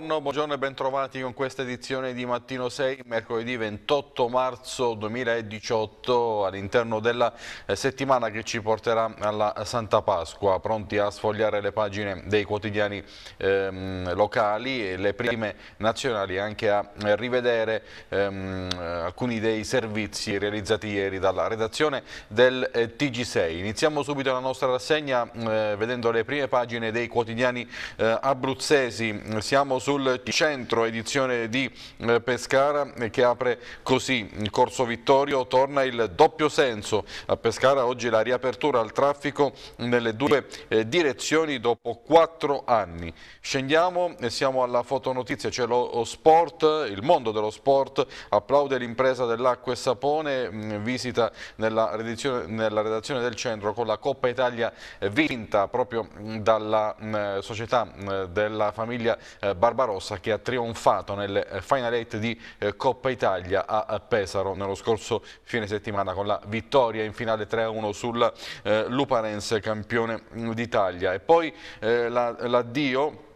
Buongiorno, buongiorno e bentrovati con questa edizione di Mattino 6, mercoledì 28 marzo 2018, all'interno della eh, settimana che ci porterà alla Santa Pasqua, pronti a sfogliare le pagine dei quotidiani ehm, locali e le prime nazionali, anche a rivedere ehm, alcuni dei servizi realizzati ieri dalla redazione del eh, TG6. Iniziamo subito la nostra rassegna eh, vedendo le prime pagine dei quotidiani eh, abruzzesi, siamo su sul centro edizione di eh, Pescara eh, che apre così il Corso Vittorio torna il doppio senso a Pescara oggi la riapertura al traffico nelle due eh, direzioni dopo quattro anni scendiamo e siamo alla fotonotizia c'è lo sport il mondo dello sport applaude l'impresa dell'acqua e sapone mm, visita nella redazione, nella redazione del centro con la Coppa Italia vinta proprio mm, dalla mm, società della famiglia Barbara Barbarossa che ha trionfato nel eh, Final 8 di eh, Coppa Italia a Pesaro nello scorso fine settimana con la vittoria in finale 3-1 sul eh, Luparense campione d'Italia. E poi l'addio...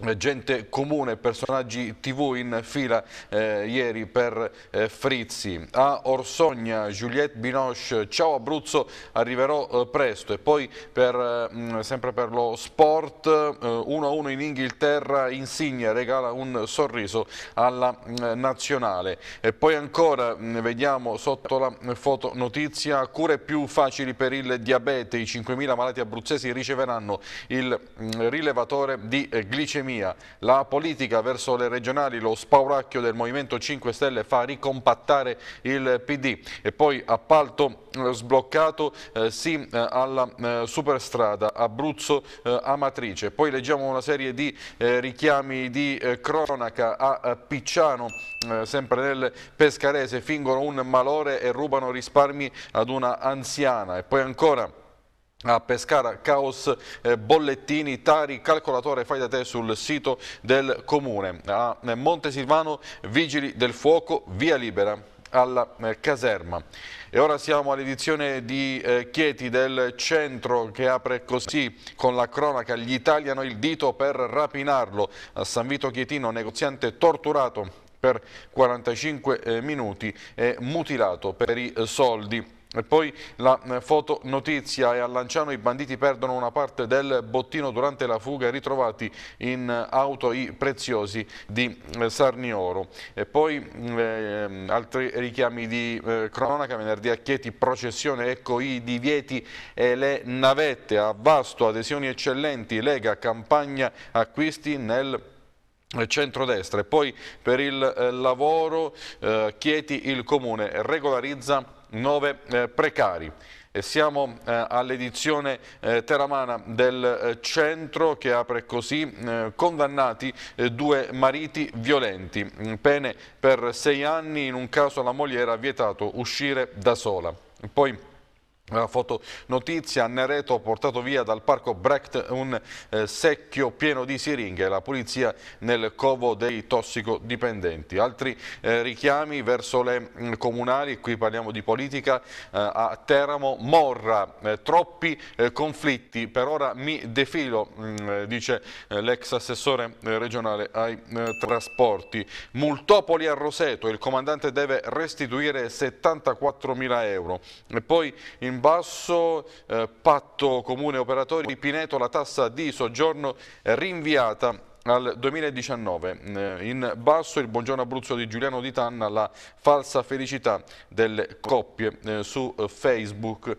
Eh, gente comune, personaggi tv in fila eh, ieri per eh, Frizzi. A Orsogna, Juliette Binoche, ciao Abruzzo, arriverò eh, presto. E poi per, mh, eh, mm, sempre per lo sport, 1-1 eh, in Inghilterra, Insigne regala un sorriso alla mh, mm, nazionale. E poi ancora, mh, mm, vediamo sotto la foto notizia, cure più facili per il diabete, i 5.000 malati abruzzesi riceveranno il rilevatore di glicemia l'economia, la politica verso le regionali, lo spauracchio del Movimento 5 Stelle fa ricompattare il PD e poi appalto eh, sbloccato eh, sì eh, alla eh, superstrada Abruzzo eh, Amatrice. Poi leggiamo una serie di eh, richiami di cronaca a Picciano, sempre nel Pescarese, fingono un malore e rubano risparmi ad una anziana e poi ancora a Pescara, caos, eh, bollettini, tari, calcolatore, fai da te sul sito del comune. A eh, Montesilvano, vigili del fuoco, via libera alla eh, caserma. E ora siamo all'edizione di eh, Chieti del centro che apre così con la cronaca gli italiano il dito per rapinarlo. A San Vito Chietino, negoziante torturato per 45 eh, minuti e mutilato per i soldi. E poi la eh, foto notizia e a Lanciano i banditi perdono una parte del bottino durante la fuga ritrovati in eh, auto i preziosi di eh, Sarnioro. E poi eh, altri richiami di eh, cronaca, venerdì a Chieti processione, ecco i divieti e le navette, a Vasto adesioni eccellenti, Lega, campagna acquisti nel centrodestra e poi per il eh, lavoro Chieti il comune regolarizza 9 eh, precari. E siamo eh, all'edizione eh, teramana del eh, centro che apre così eh, condannati eh, due mariti violenti, mm, pene per sei anni, in un caso la moglie era vietato uscire da sola. Poi la fotonotizia, Nereto ha portato via dal parco Brecht un eh, secchio pieno di siringhe, la polizia nel covo dei tossicodipendenti. Altri eh, richiami verso le mh, mm, comunali, qui parliamo di politica, eh, a Teramo, Morra, eh, troppi eh, conflitti, per ora mi defilo, mh, mm, dice eh, l'ex assessore regionale ai trasporti. Multopoli a Roseto, il comandante deve restituire 74 mila euro. E poi in in basso, eh, patto comune operatori, di Pineto la tassa di soggiorno rinviata al 2019. Eh, in basso il buongiorno Abruzzo di Giuliano Di Tanna, la falsa felicità delle coppie eh, su eh, Facebook.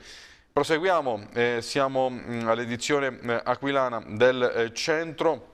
Proseguiamo, eh, siamo mm, all'edizione eh, aquilana del centro.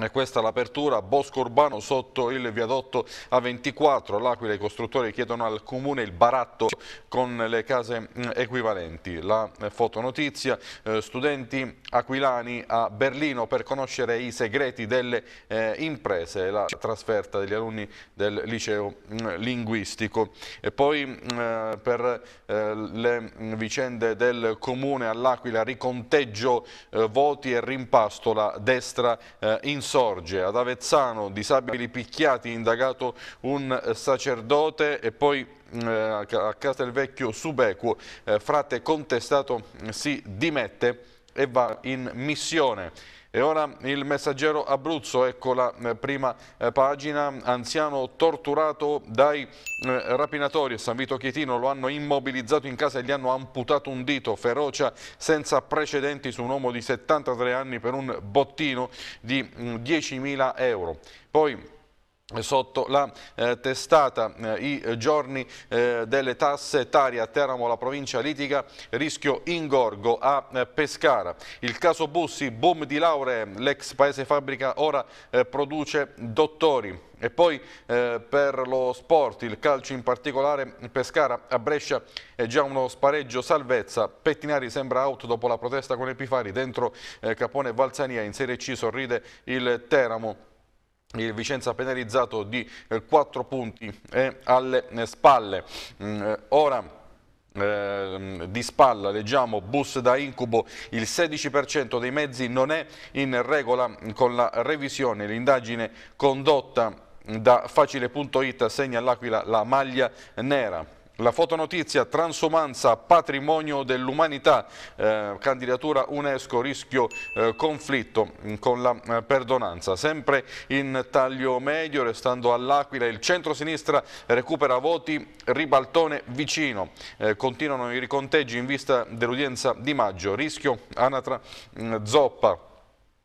E questa è l'apertura, bosco urbano sotto il viadotto A24, l'Aquila e i costruttori chiedono al comune il baratto con le case mm, equivalenti. La fotonotizia, eh, studenti aquilani a Berlino per conoscere i segreti delle eh, imprese, la trasferta degli alunni del liceo mh, mm, linguistico. E poi mh, mm, eh, per eh, le vicende del comune all'Aquila riconteggio eh, voti e rimpasto la destra eh, in insorge, ad Avezzano disabili picchiati, indagato un eh, sacerdote e poi mm, eh, a Castelvecchio Subequo, eh, frate contestato mm, si dimette e va in missione. E ora il messaggero Abruzzo, ecco la eh, prima eh, pagina, anziano torturato dai eh, rapinatori, a San Vito Chietino lo hanno immobilizzato in casa e gli hanno amputato un dito, ferocia senza precedenti su un uomo di 73 anni per un bottino di 10.000 mm, euro. Poi sotto la eh, testata eh, i giorni eh, delle tasse a Teramo, la provincia litiga, rischio ingorgo a eh, Pescara. Il caso Bussi, boom di lauree, l'ex paese fabbrica ora eh, produce dottori. E poi eh, per lo sport, il calcio in particolare, Pescara a Brescia è già uno spareggio salvezza. Pettinari sembra out dopo la protesta con Epifari, dentro eh, Capone e Valzania in Serie C sorride il Teramo. Il Vicenza penalizzato di 4 eh, punti e eh, alle eh, spalle. Mm, ora... Ehm, di spalla, leggiamo, bus da incubo, il 16% dei mezzi non è in regola con la revisione, l'indagine condotta da facile.it segna all'Aquila la maglia nera. La fotonotizia transumanza patrimonio dell'umanità, eh, candidatura UNESCO, rischio eh, conflitto mm, con la eh, perdonanza. Sempre in taglio medio, restando all'Aquila, il centro-sinistra recupera voti, ribaltone vicino. Eh, continuano i riconteggi in vista dell'udienza di maggio, rischio anatra mh, mm, zoppa.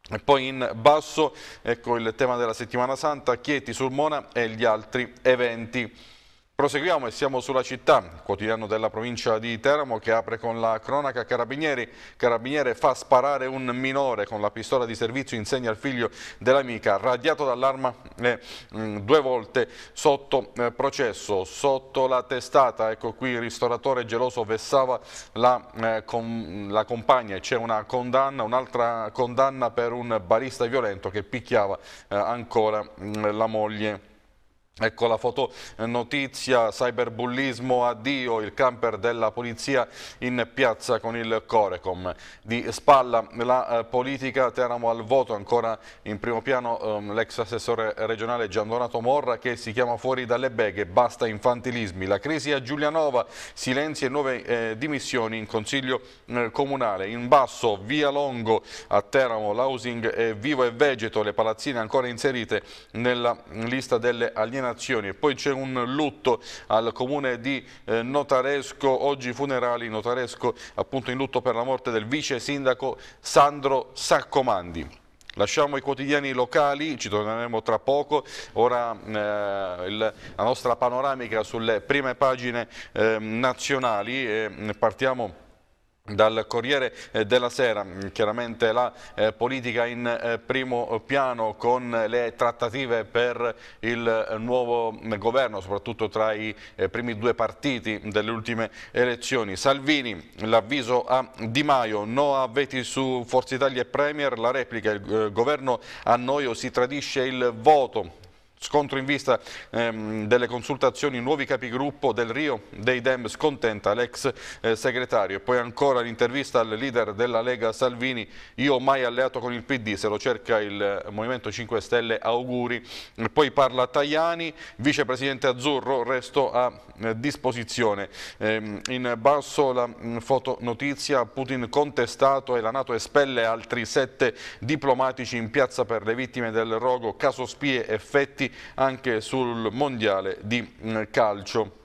E poi in basso, ecco il tema della settimana santa, Chieti, Sulmona e gli altri eventi. Proseguiamo e siamo sulla città, quotidiano della provincia di Teramo che apre con la cronaca Carabinieri. Carabiniere fa sparare un minore con la pistola di servizio, insegna al figlio dell'amica, radiato dall'arma eh, due volte sotto eh, processo, sotto la testata. Ecco qui il ristoratore geloso vessava la, eh, com, la compagna c'è una condanna, un'altra condanna per un barista violento che picchiava eh, ancora mm, la moglie. Ecco la fotonotizia, cyberbullismo, addio, il camper della polizia in piazza con il Corecom. Di spalla la eh, politica, Teramo al voto, ancora in primo piano ehm, l'ex assessore regionale Giandonato Morra che si chiama fuori dalle beghe, basta infantilismi. La crisi a Giulianova, silenzi e nuove eh, dimissioni in consiglio eh, comunale. In basso, via Longo a Teramo, l'housing vivo e vegeto, le palazzine ancora inserite nella mm, lista delle alienazioni nazioni. E poi c'è un lutto al comune di eh, Notaresco, oggi funerali Notaresco appunto in lutto per la morte del vice sindaco Sandro Saccomandi. Lasciamo i quotidiani locali, ci torneremo tra poco, ora eh, il, la nostra panoramica sulle prime pagine eh, nazionali, mm, partiamo dal Corriere eh, della Sera, mm, chiaramente la eh, politica in eh, primo piano con le trattative per il eh, nuovo mm, governo, soprattutto tra i eh, primi due partiti delle ultime elezioni. Salvini, l'avviso a Di Maio, no a veti su Forza Italia e Premier, la replica, il governo a noio si tradisce il voto, Scontro in vista ehm, delle consultazioni, nuovi capigruppo del Rio dei Dem scontenta l'ex eh, segretario. E poi ancora l'intervista al leader della Lega Salvini, io mai alleato con il PD, se lo cerca il eh, Movimento 5 Stelle auguri. E poi parla Tajani, vicepresidente Azzurro, resto a eh, disposizione. Ehm, in basso la mh, mm, fotonotizia, Putin contestato e la Nato espelle altri sette diplomatici in piazza per le vittime del rogo, caso spie effetti anche sul mondiale di mm, calcio.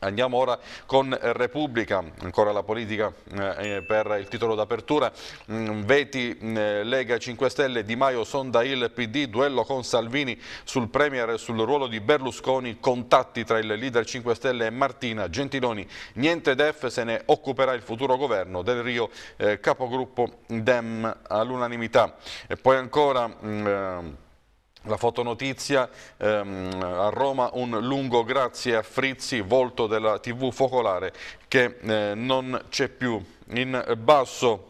Andiamo ora con Repubblica, ancora la politica eh, eh per il titolo d'apertura, mm, Veti eh, Lega 5 Stelle, Di Maio sonda il PD, duello con Salvini sul Premier e sul ruolo di Berlusconi, contatti tra il leader 5 Stelle e Martina Gentiloni, niente DEF, se ne occuperà il futuro governo del Rio, eh, capogruppo Dem all'unanimità. E poi ancora... Mh, eh, la fotonotizia ehm, a Roma, un lungo grazie a Frizzi, volto della TV Focolare che eh, non c'è più. In basso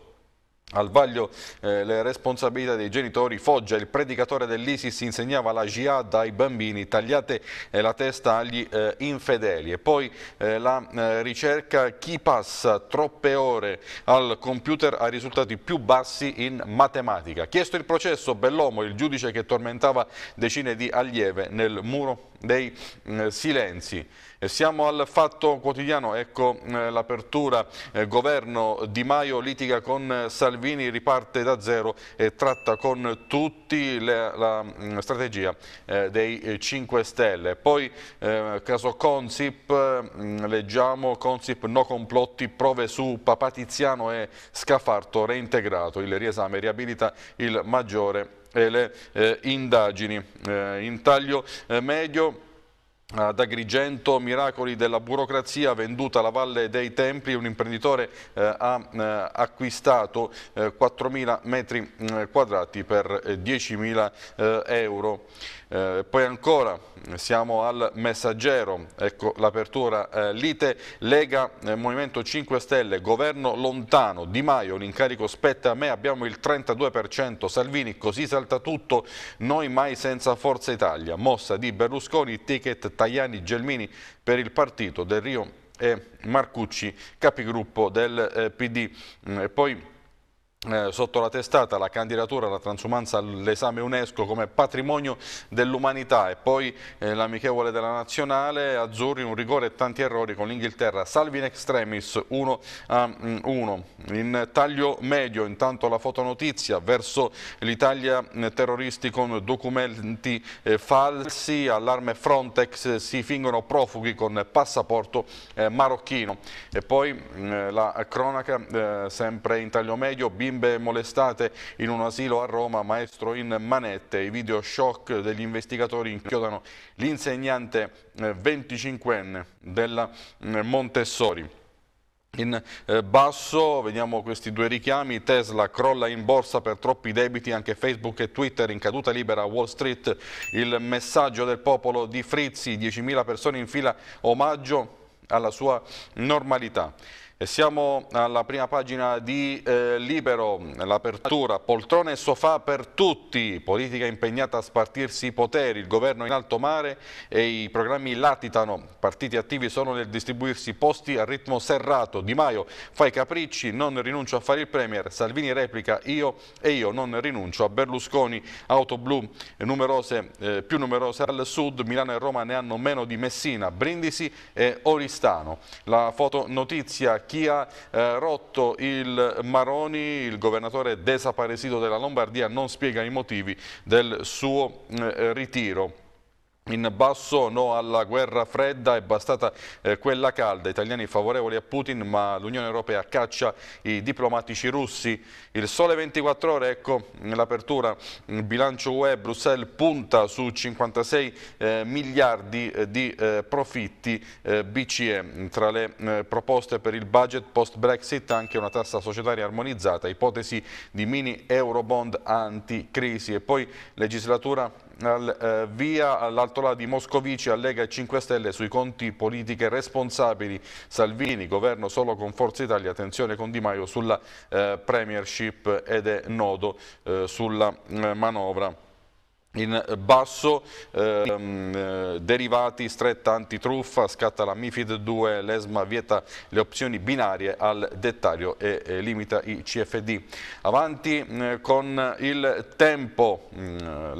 al vaglio eh, le responsabilità dei genitori, Foggia, il predicatore dell'Isis, insegnava la jihad ai bambini, tagliate eh, la testa agli eh, infedeli. E poi eh, la eh, ricerca chi passa troppe ore al computer ha risultati più bassi in matematica. Chiesto il processo, Bellomo, il giudice che tormentava decine di allieve nel muro dei mm, silenzi. Siamo al fatto quotidiano, ecco eh, l'apertura, eh, governo Di Maio litiga con eh, Salvini, riparte da zero e tratta con tutti le, la mh, mm, strategia eh, dei 5 eh, Stelle. Poi eh, caso Consip, mh, mm, leggiamo Consip no complotti, prove su Papa Tiziano e Scafarto reintegrato, il riesame riabilita il maggiore e le indagini in taglio medio ad Agrigento, miracoli della burocrazia venduta la Valle dei Templi, un imprenditore eh, ha eh, acquistato eh, 4.000 metri mm, quadrati per 10.000 eh, eh, euro. Eh, poi ancora mm, siamo al messaggero, ecco l'apertura eh, lite Lega eh, Movimento 5 Stelle, governo lontano, Di Maio l'incarico spetta a me, abbiamo il 32%, Salvini così salta tutto, noi mai senza Forza Italia, mossa di Berlusconi, ticket Tajani Gelmini per il partito Del Rio e Marcucci, capigruppo del eh, PD. Mm, poi eh, sotto la testata la candidatura alla transumanza all'esame UNESCO come patrimonio dell'umanità e poi eh, l'amichevole della nazionale, Azzurri un rigore e tanti errori con l'Inghilterra, salvi in extremis 1 a 1. Mm, in taglio medio intanto la fotonotizia verso l'Italia mm, terroristi con documenti eh, falsi, allarme Frontex, eh, si fingono profughi con passaporto eh, marocchino e poi mm, la cronaca sempre in taglio medio, bimbe molestate in un asilo a Roma, maestro in manette. I video shock degli investigatori inchiodano l'insegnante 25enne eh, della eh, Montessori. In eh, basso vediamo questi due richiami, Tesla crolla in borsa per troppi debiti, anche Facebook e Twitter in caduta libera a Wall Street, il messaggio del popolo di Frizzi, 10.000 persone in fila, omaggio alla sua normalità. E siamo alla prima pagina di eh, Libero, l'apertura, poltrone e sofà per tutti, politica impegnata a spartirsi i poteri, il governo in alto mare e i programmi latitano, partiti attivi sono nel distribuirsi posti a ritmo serrato, Di Maio fa i capricci, non rinuncio a fare il Premier, Salvini replica io e io non rinuncio a Berlusconi, auto blu numerose, eh, più numerose al sud, Milano e Roma ne hanno meno di Messina, Brindisi e Oristano. La fotonotizia chi ha eh, rotto il Maroni, il governatore desaparecido della Lombardia, non spiega i motivi del suo eh, ritiro. In basso no alla guerra fredda, è bastata eh, quella calda, italiani favorevoli a Putin ma l'Unione Europea caccia i diplomatici russi. Il sole 24 ore, ecco l'apertura, il mm, bilancio UE Bruxelles punta su 56 eh, miliardi eh, di eh, profitti eh, BCE. Tra le eh, proposte per il budget post-Brexit anche una tassa societaria armonizzata, ipotesi di mini euro bond anti crisi e poi legislatura al, eh, via all'altolà di Moscovici allega e 5 Stelle sui conti politiche responsabili. Salvini, governo solo con Forza Italia, attenzione con Di Maio sulla eh, premiership ed è nodo eh, sulla eh, manovra in basso, ehm, eh, derivati, stretta antitruffa, scatta la MIFID 2, l'ESMA vieta le opzioni binarie al dettaglio e eh, limita i CFD. Avanti eh, con il tempo, l'apertura,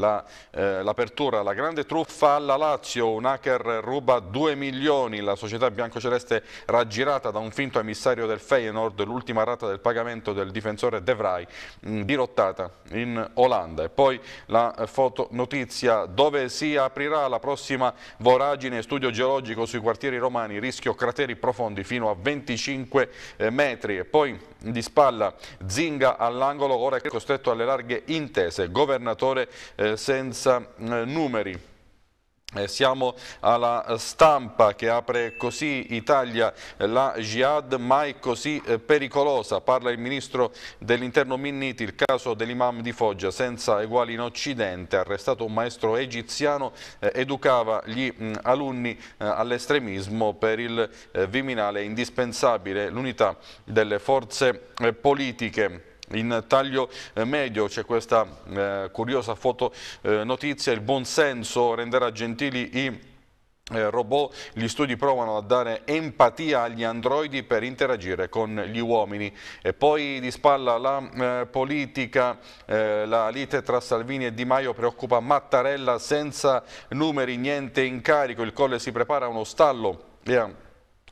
mm, la, eh, la grande truffa alla Lazio, un hacker ruba 2 milioni, la società biancoceleste raggirata da un finto emissario del Feyenoord, l'ultima rata del pagamento del difensore De Vrij, mh, mm, dirottata in Olanda. E poi la foto notizia dove si aprirà la prossima voragine studio geologico sui quartieri romani, rischio crateri profondi fino a 25 eh, metri e poi di spalla Zinga all'angolo, ora è costretto alle larghe intese, governatore eh, senza eh, numeri. Eh, siamo alla eh, stampa che apre così Italia eh, la jihad mai così pericolosa, parla il ministro dell'interno Minniti, il caso dell'imam di Foggia senza eguali in Occidente, arrestato un maestro egiziano, educava gli mm, alunni all'estremismo per il Viminale, indispensabile l'unità delle forze politiche in taglio eh, medio c'è questa eh, curiosa fotonotizia, eh, il buon senso renderà gentili i robot, gli studi provano a dare empatia agli androidi per interagire con gli uomini e poi di spalla la eh, politica, eh, la lite tra Salvini e Di Maio preoccupa Mattarella senza numeri, niente in carico, il colle si prepara a uno stallo e yeah. a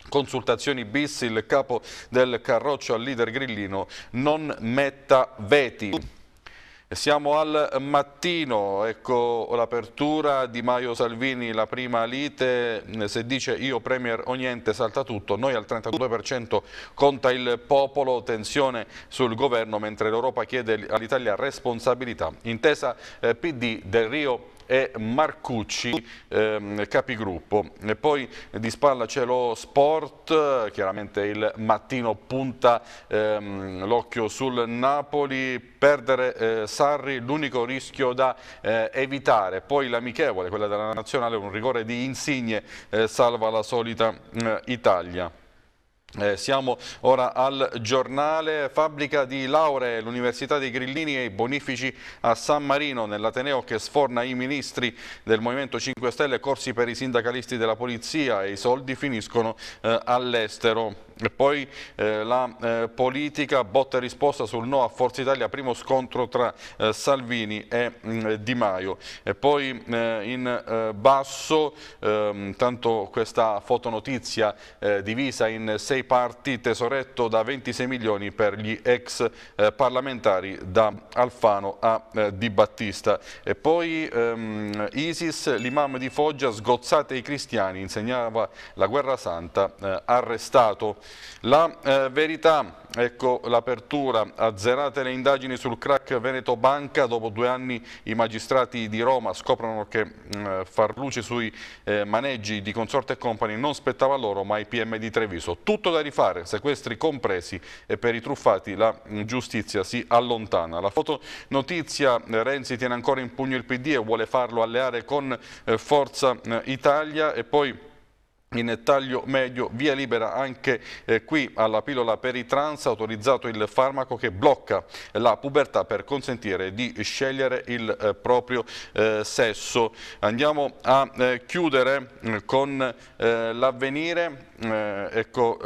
Consultazioni bis, il capo del Carroccio al leader Grillino non metta veti. Siamo al mattino, ecco l'apertura di Maio Salvini, la prima lite, se dice io premier o niente salta tutto, noi al 32% conta il popolo, tensione sul governo mentre l'Europa chiede all'Italia responsabilità. Intesa eh, PD del Rio e Marcucci, ehm, capigruppo. E poi di spalla c'è lo sport, chiaramente il mattino punta ehm, l'occhio sul Napoli, perdere eh, Sarri l'unico rischio da eh, evitare, poi l'amichevole, quella della nazionale, un rigore di insigne eh, salva la solita eh, Italia. Eh, siamo ora al giornale Fabbrica di Lauree, l'Università dei Grillini e i bonifici a San Marino, nell'Ateneo che sforna i ministri del Movimento 5 Stelle, corsi per i sindacalisti della Polizia e i soldi finiscono eh, all'estero. E poi eh, la eh, politica botta e risposta sul no a Forza Italia, primo scontro tra eh, Salvini e mh, mm, Di Maio. E poi eh, in eh, basso, ehm, tanto questa fotonotizia eh, divisa in sei parti, tesoretto da 26 milioni per gli ex parlamentari da Alfano a Di Battista. E poi ehm, ISIS, l'imam di Foggia, sgozzate i cristiani, insegnava la guerra santa, arrestato. La eh, verità, ecco l'apertura, azzerate le indagini sul crack Veneto Banca, dopo due anni i magistrati di Roma scoprono che mh, mm, far luce sui eh, maneggi di Consorte e Company non spettava loro ma i PM di Treviso. Tutto da rifare, sequestri compresi e per i truffati la mh, mm, giustizia si allontana. La fotonotizia, eh, Renzi tiene ancora in pugno il PD e vuole farlo alleare con eh, Forza eh, Italia e poi in taglio medio, via libera anche eh, qui alla pillola per i trans, autorizzato il farmaco che blocca la pubertà per consentire di scegliere il eh, proprio eh, sesso. Andiamo a eh, chiudere mm, con eh, l'avvenire, eh, ecco,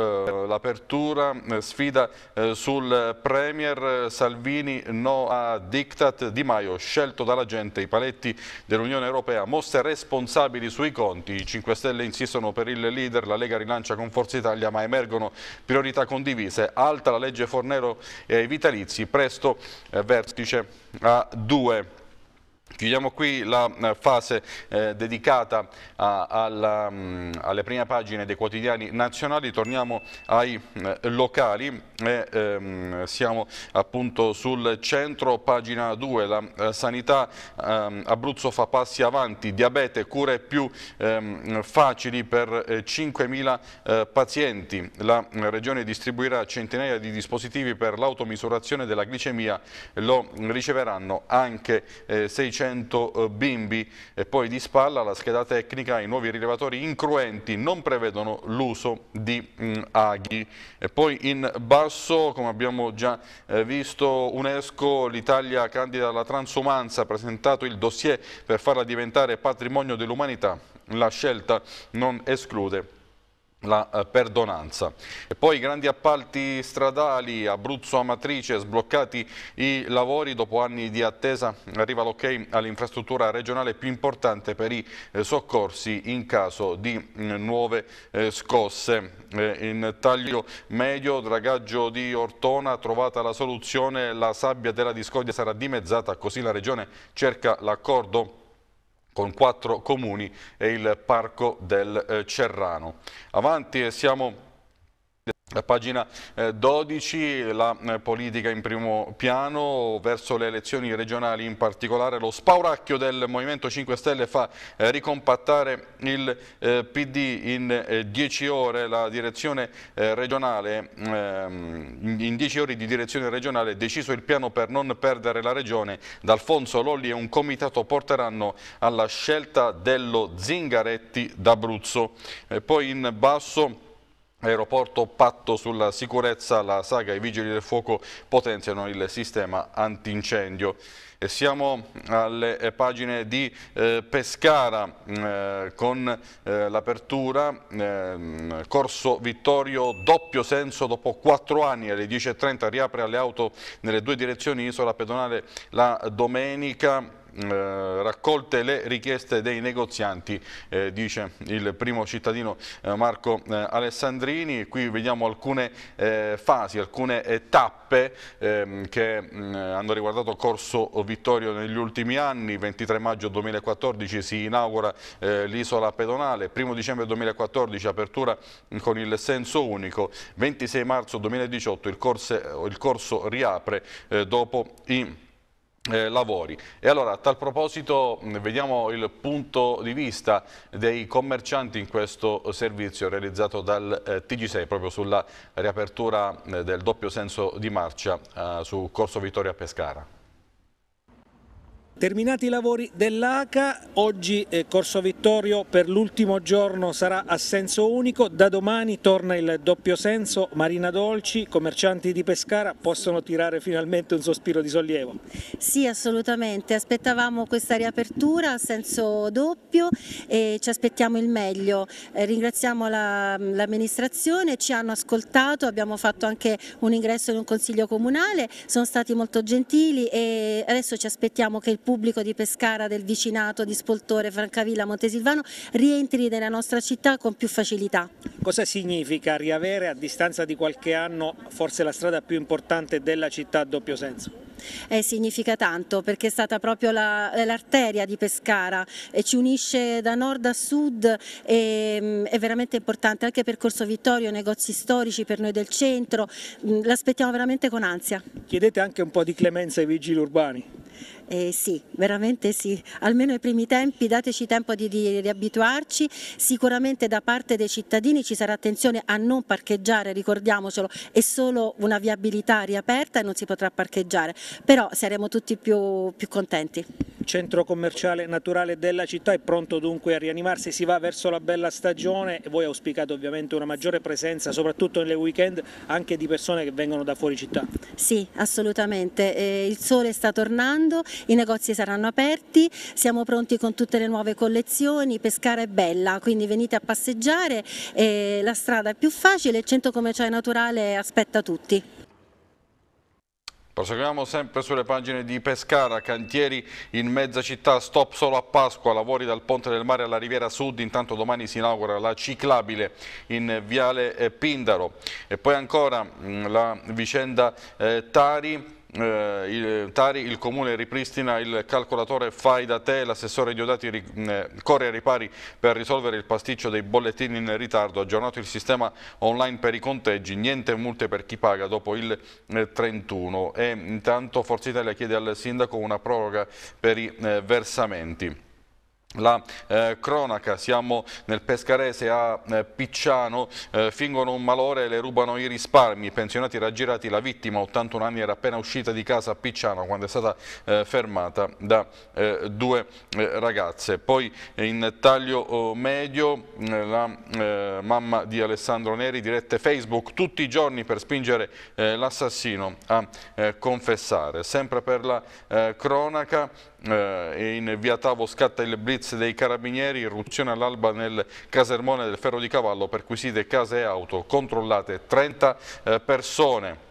l'apertura, sfida sul Premier Salvini, no a diktat Di Maio, scelto dalla gente, i paletti dell'Unione Europea, mosse responsabili sui conti, i 5 Stelle insistono per il il leader, la Lega rilancia con Forza Italia ma emergono priorità condivise, alta la legge Fornero e i Vitalizi, presto eh, vertice a due. Chiudiamo qui la eh, fase eh, dedicata a, alla, mh, mm, alle prime pagine dei quotidiani nazionali, torniamo ai eh, locali, e, ehm, siamo appunto sul centro, pagina 2, la eh, sanità ehm, Abruzzo fa passi avanti, diabete, cure più ehm, facili per 5.000 eh, eh, pazienti, la regione distribuirà centinaia di dispositivi per l'automisurazione della glicemia, lo riceveranno anche 600 100 eh, bimbi. E poi di spalla la scheda tecnica i nuovi rilevatori incruenti non prevedono l'uso di mh, mm, aghi. E poi in basso, come abbiamo già eh, visto, UNESCO, l'Italia candida alla transumanza, ha presentato il dossier per farla diventare patrimonio dell'umanità. La scelta non esclude la eh, perdonanza. E poi grandi appalti stradali, Abruzzo Amatrice, sbloccati i lavori dopo anni di attesa, arriva l'ok okay all'infrastruttura regionale più importante per i eh, soccorsi in caso di mm, nuove eh, scosse. In taglio medio, dragaggio di Ortona, trovata la soluzione, la sabbia della discordia sarà dimezzata, così la regione cerca l'accordo con quattro comuni e il Parco del eh, Cerrano. Avanti e siamo la pagina 12, eh, la eh, politica in primo piano, verso le elezioni regionali in particolare, lo spauracchio del Movimento 5 Stelle fa eh, ricompattare il PD in 10 ore, la direzione regionale, ehm, in 10 ore di direzione regionale è deciso il piano per non perdere la regione, D'Alfonso Lolli e un comitato porteranno alla scelta dello Zingaretti d'Abruzzo. Poi in basso... Aeroporto patto sulla sicurezza, la saga i vigili del fuoco potenziano il sistema antincendio. E siamo alle eh, pagine di eh, Pescara mm, eh, con eh, l'apertura ehm, Corso Vittorio doppio senso dopo quattro anni alle 10.30 riapre alle auto nelle due direzioni Isola Pedonale la domenica eh, raccolte le richieste dei negozianti, eh, dice il primo cittadino eh, Marco eh, Alessandrini. Qui vediamo alcune eh, fasi, alcune tappe ehm, che mm, hanno riguardato Corso Vittorio negli ultimi anni. 23 maggio 2014 si inaugura l'isola pedonale, 1 dicembre 2014 apertura con il senso unico, 26 marzo 2018 il, corse, il corso riapre dopo i eh, lavori. E allora a tal proposito mm, vediamo il punto di vista dei commercianti in questo servizio realizzato dal eh, TG6 proprio sulla riapertura eh, del doppio senso di marcia eh, su Corso Vittoria Pescara. Terminati i lavori dell'ACA, oggi eh, Corso Vittorio per l'ultimo giorno sarà a senso unico, da domani torna il doppio senso, Marina Dolci, commercianti di Pescara possono tirare finalmente un sospiro di sollievo. Sì assolutamente, aspettavamo questa riapertura a senso doppio e ci aspettiamo il meglio, eh, ringraziamo l'amministrazione, la, ci hanno ascoltato, abbiamo fatto anche un ingresso in un consiglio comunale, sono stati molto gentili e adesso ci aspettiamo che il pubblico pubblico di Pescara, del vicinato, di Spoltore, Francavilla, Montesilvano, rientri nella nostra città con più facilità. Cosa significa riavere a distanza di qualche anno forse la strada più importante della città a doppio senso? Eh, significa tanto perché è stata proprio eh, l'arteria la, di Pescara e ci unisce da nord a sud e, mm, è veramente importante anche per Corso Vittorio, negozi storici per noi del centro, mm, l'aspettiamo veramente con ansia. Chiedete anche un po' di clemenza ai vigili urbani? Eh, sì, veramente sì, almeno ai primi tempi dateci tempo di, di, di, abituarci, sicuramente da parte dei cittadini ci sarà attenzione a non parcheggiare, ricordiamocelo, è solo una viabilità riaperta e non si potrà parcheggiare, però saremo tutti più, più contenti centro commerciale naturale della città è pronto dunque a rianimarsi, si va verso la bella stagione e voi auspicate ovviamente una maggiore presenza soprattutto nelle weekend anche di persone che vengono da fuori città. Sì, assolutamente, eh, il sole sta tornando, i negozi saranno aperti, siamo pronti con tutte le nuove collezioni, pescare è bella, quindi venite a passeggiare, eh, la strada è più facile, il centro commerciale naturale aspetta tutti. Proseguiamo sempre sulle pagine di Pescara, cantieri in mezza città, stop solo a Pasqua, lavori dal Ponte del Mare alla Riviera Sud, intanto domani si inaugura la ciclabile in Viale eh, Pindaro. E poi ancora mm, la vicenda eh, Tari eh, il, Tari, il Comune ripristina il calcolatore fai da te, l'assessore Diodati ri, mh, eh, corre ai ripari per risolvere il pasticcio dei bollettini in ritardo, aggiornato il sistema online per i conteggi, niente multe per chi paga dopo il eh, 31 e intanto Forza Italia chiede al Sindaco una proroga per i eh, versamenti la eh, cronaca, siamo nel Pescarese a eh, Picciano, eh, fingono un malore e le rubano i risparmi, i pensionati raggirati, la vittima 81 anni era appena uscita di casa a Picciano quando è stata eh, fermata da eh, due eh, ragazze. Poi in taglio oh, medio mm, la mamma di Alessandro Neri dirette Facebook tutti i giorni per spingere l'assassino a confessare. Sempre per la cronaca e eh, in via Tavo scatta il blitz dei carabinieri, irruzione all'alba nel casermone del Ferro di Cavallo, perquisite case e auto, controllate 30 eh, persone.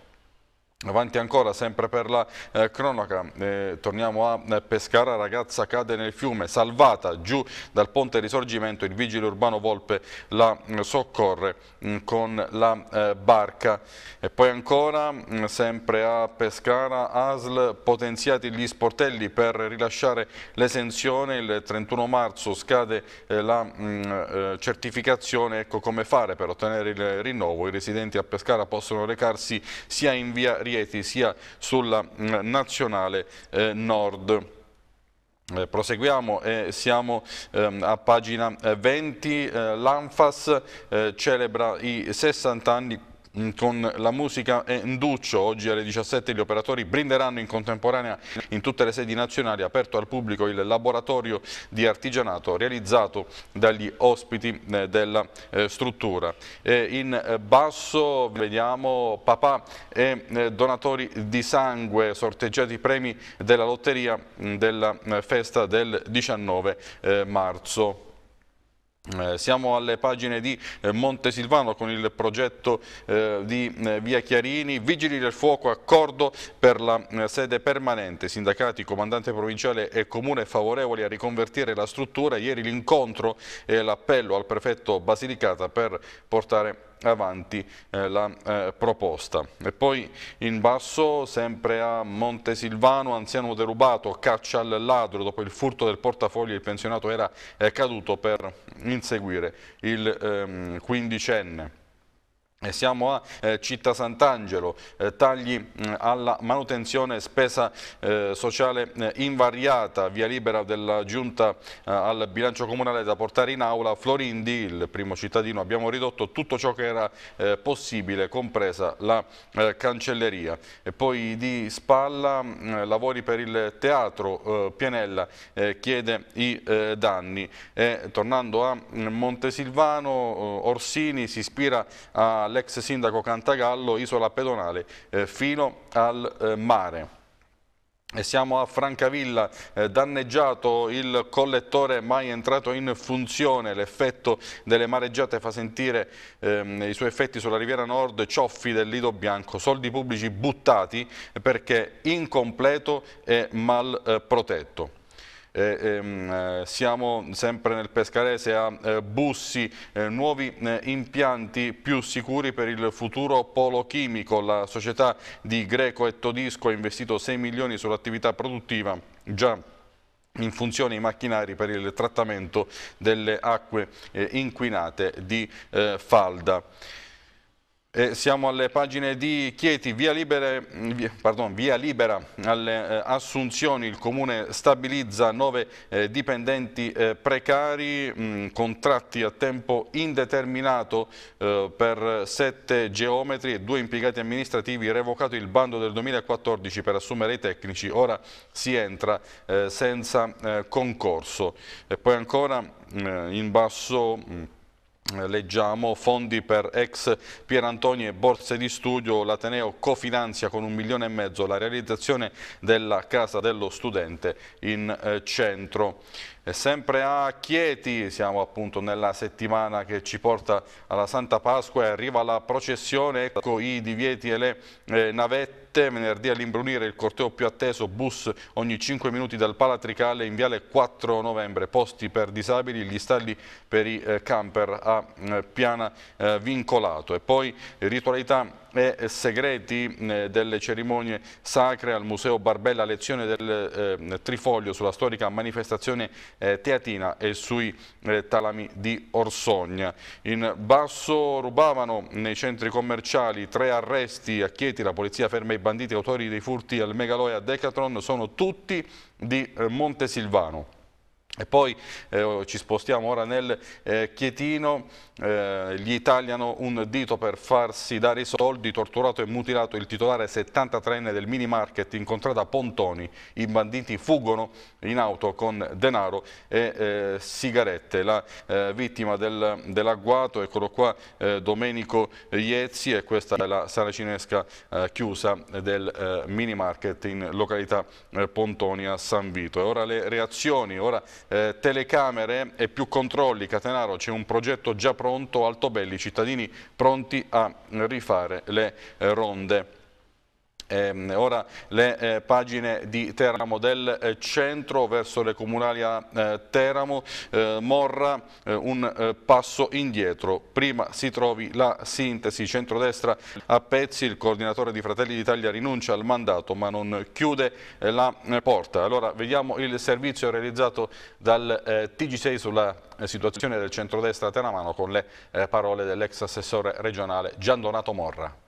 Avanti ancora, sempre per la eh, cronaca, eh, torniamo a eh, Pescara, ragazza cade nel fiume, salvata giù dal ponte Risorgimento, il vigile urbano Volpe la eh, soccorre mh, mm, con la eh, barca. E poi ancora, mh, mm, sempre a Pescara, ASL potenziati gli sportelli per rilasciare l'esenzione, il 31 marzo scade eh, la mh, mm, certificazione, ecco come fare per ottenere il rinnovo, i residenti a Pescara possono recarsi sia in via Risorgimento Rieti sia sulla mm, nazionale eh, nord. Eh, proseguiamo e eh, siamo ehm, a pagina 20, eh, eh, l'Anfas eh, celebra i 60 anni Mm, con la musica e Nduccio. Oggi alle 17 gli operatori brinderanno in contemporanea in tutte le sedi nazionali aperto al pubblico il laboratorio di artigianato realizzato dagli ospiti eh, della eh, struttura. in eh, basso vediamo papà e donatori di sangue sorteggiati i premi della lotteria mm, della festa del 19 marzo. Eh, siamo alle pagine di eh, Montesilvano con il progetto eh, di Via Chiarini, Vigili del Fuoco, accordo per la sede permanente, sindacati, comandante provinciale e comune favorevoli a riconvertire la struttura, ieri l'incontro e l'appello al prefetto Basilicata per portare avanti eh, la eh, proposta. E poi in basso, sempre a Montesilvano, anziano derubato, caccia al ladro, dopo il furto del portafoglio il pensionato era eh, caduto per inseguire il ehm, quindicenne. Siamo a eh, Città Sant'Angelo, eh, tagli mm, alla manutenzione spesa eh, sociale invariata, via libera della giunta al bilancio comunale da portare in aula. Florindi, il primo cittadino, abbiamo ridotto tutto ciò che era possibile, compresa la cancelleria. E poi di spalla mm, lavori per il teatro, Pienella chiede i danni. E, tornando a mm, Montesilvano, Orsini si ispira a l'ex sindaco Cantagallo, isola pedonale eh, fino al eh, mare. E siamo a Francavilla, eh, danneggiato il collettore mai entrato in funzione, l'effetto delle mareggiate fa sentire ehm, i suoi effetti sulla riviera nord, cioffi del Lido Bianco, soldi pubblici buttati perché incompleto e mal eh, protetto ehm, eh, siamo sempre nel Pescarese a eh, Bussi, eh, nuovi impianti più sicuri per il futuro polo chimico. La società di Greco e Todisco ha investito 6 milioni sull'attività produttiva già in funzione i macchinari per il trattamento delle acque inquinate di Falda. E siamo alle pagine di Chieti, via, libere, mm, pardon, via libera alle eh, assunzioni, il Comune stabilizza nove eh, dipendenti eh, precari, mh, mm, contratti a tempo indeterminato eh, per sette geometri e due impiegati amministrativi, revocato il bando del 2014 per assumere i tecnici, ora si entra eh, senza eh, concorso. E poi ancora mm, in basso... Mh, leggiamo fondi per ex Pierantoni e borse di studio, l'Ateneo cofinanzia con un milione e mezzo la realizzazione della casa dello studente in eh, centro sempre a Chieti, siamo appunto nella settimana che ci porta alla Santa Pasqua e arriva la processione, ecco i divieti e le eh, navette venerdì all'imbrunire il corteo più atteso, bus ogni 5 minuti dal Palatricale in Viale 4 novembre, posti per disabili, gli stalli per i eh, camper a eh, Piana eh, Vincolato e poi ritualità e segreti eh, delle cerimonie sacre al Museo Barbella, lezione del eh, Trifoglio sulla storica manifestazione eh, Teatina e sui eh, talami di Orsogna. In basso rubavano nei centri commerciali tre arresti a Chieti, la polizia ferma i banditi autori dei furti al Megaloe a Decathlon, sono tutti di eh, Montesilvano. E poi eh, oh, ci spostiamo ora nel eh, Chietino, eh, gli italiano un dito per farsi dare i soldi, torturato e mutilato il titolare 73enne del mini market incontrato a Pontoni, i banditi fuggono in auto con denaro e eh, sigarette, la eh, vittima del, dell'agguato, eccolo qua eh, Domenico Iezzi e questa è la saracinesca chiusa del mini market in località Pontoni a San Vito. E ora le reazioni, ora eh, telecamere e più controlli. Catenaro c'è un progetto già pronto, Altobelli, cittadini pronti a rifare le eh, ronde. Eh, ora le eh, pagine di Teramo del eh, centro verso le comunali a eh, Teramo, eh, Morra eh, un passo indietro, prima si trovi la sintesi centrodestra a pezzi, il coordinatore di Fratelli d'Italia rinuncia al mandato ma non chiude la porta. Allora vediamo il servizio realizzato dal TG6 sulla situazione del centrodestra teramano con le parole dell'ex assessore regionale Gian Donato Morra.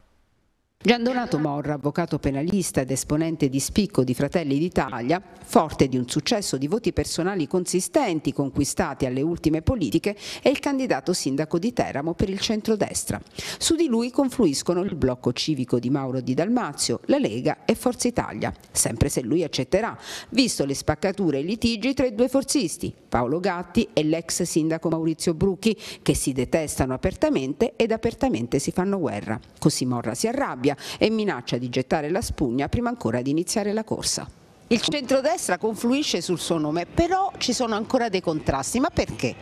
Gian Donato Morra, avvocato penalista ed esponente di spicco di Fratelli d'Italia, forte di un successo di voti personali consistenti conquistati alle ultime politiche, è il candidato sindaco di Teramo per il centrodestra. Su di lui confluiscono il blocco civico di Mauro Di Dalmazio, la Lega e Forza Italia, sempre se lui accetterà, visto le spaccature e i litigi tra i due forzisti, Paolo Gatti e l'ex sindaco Maurizio Brucchi che si detestano apertamente ed apertamente si fanno guerra. Così Morra si arrabbia e minaccia di gettare la spugna prima ancora di iniziare la corsa il centrodestra confluisce sul suo nome, però ci sono ancora dei contrasti, ma perché?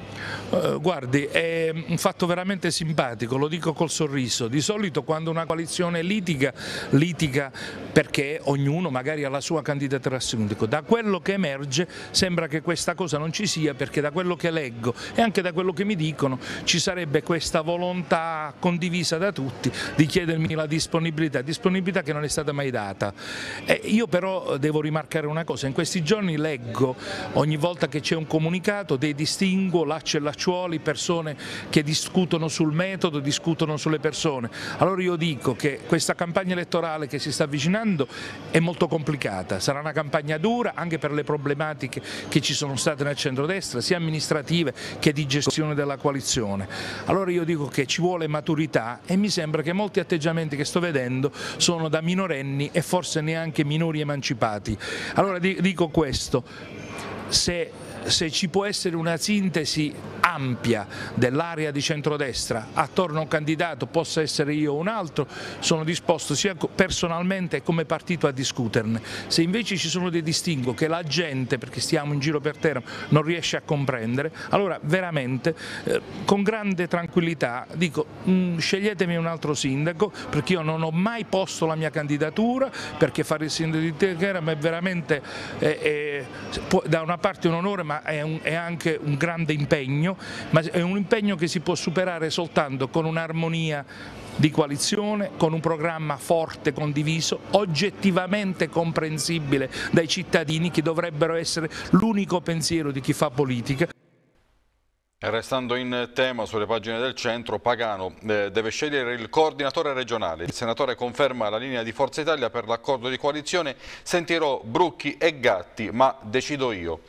Uh, guardi, è un fatto veramente simpatico, lo dico col sorriso, di solito quando una coalizione litiga, litiga perché ognuno magari ha la sua candidatura a sindaco, da quello che emerge sembra che questa cosa non ci sia perché da quello che leggo e anche da quello che mi dicono ci sarebbe questa volontà condivisa da tutti di chiedermi la disponibilità, disponibilità che non è stata mai data. Eh, io però devo rimarcare rimarcare una cosa, in questi giorni leggo ogni volta che c'è un comunicato dei distinguo, lacci e lacciuoli, persone che discutono sul metodo, discutono sulle persone. Allora io dico che questa campagna elettorale che si sta avvicinando è molto complicata, sarà una campagna dura anche per le problematiche che ci sono state nel centrodestra, sia amministrative che di gestione della coalizione. Allora io dico che ci vuole maturità e mi sembra che molti atteggiamenti che sto vedendo sono da minorenni e forse neanche minori emancipati. Allora dico questo, se se ci può essere una sintesi ampia dell'area di centrodestra attorno a un candidato, possa essere io o un altro, sono disposto sia personalmente che come partito a discuterne. Se invece ci sono dei distinguo che la gente, perché stiamo in giro per terra, non riesce a comprendere, allora veramente eh, con grande tranquillità dico mh, mm, sceglietemi un altro sindaco perché io non ho mai posto la mia candidatura perché fare il sindaco di Teheran è veramente eh, eh, da una parte un onore ma è, un, è anche un grande impegno, ma è un impegno che si può superare soltanto con un'armonia di coalizione, con un programma forte, condiviso, oggettivamente comprensibile dai cittadini che dovrebbero essere l'unico pensiero di chi fa politica. Restando in tema sulle pagine del centro, Pagano eh, deve scegliere il coordinatore regionale. Il senatore conferma la linea di Forza Italia per l'accordo di coalizione, sentirò Brucchi e Gatti, ma decido io.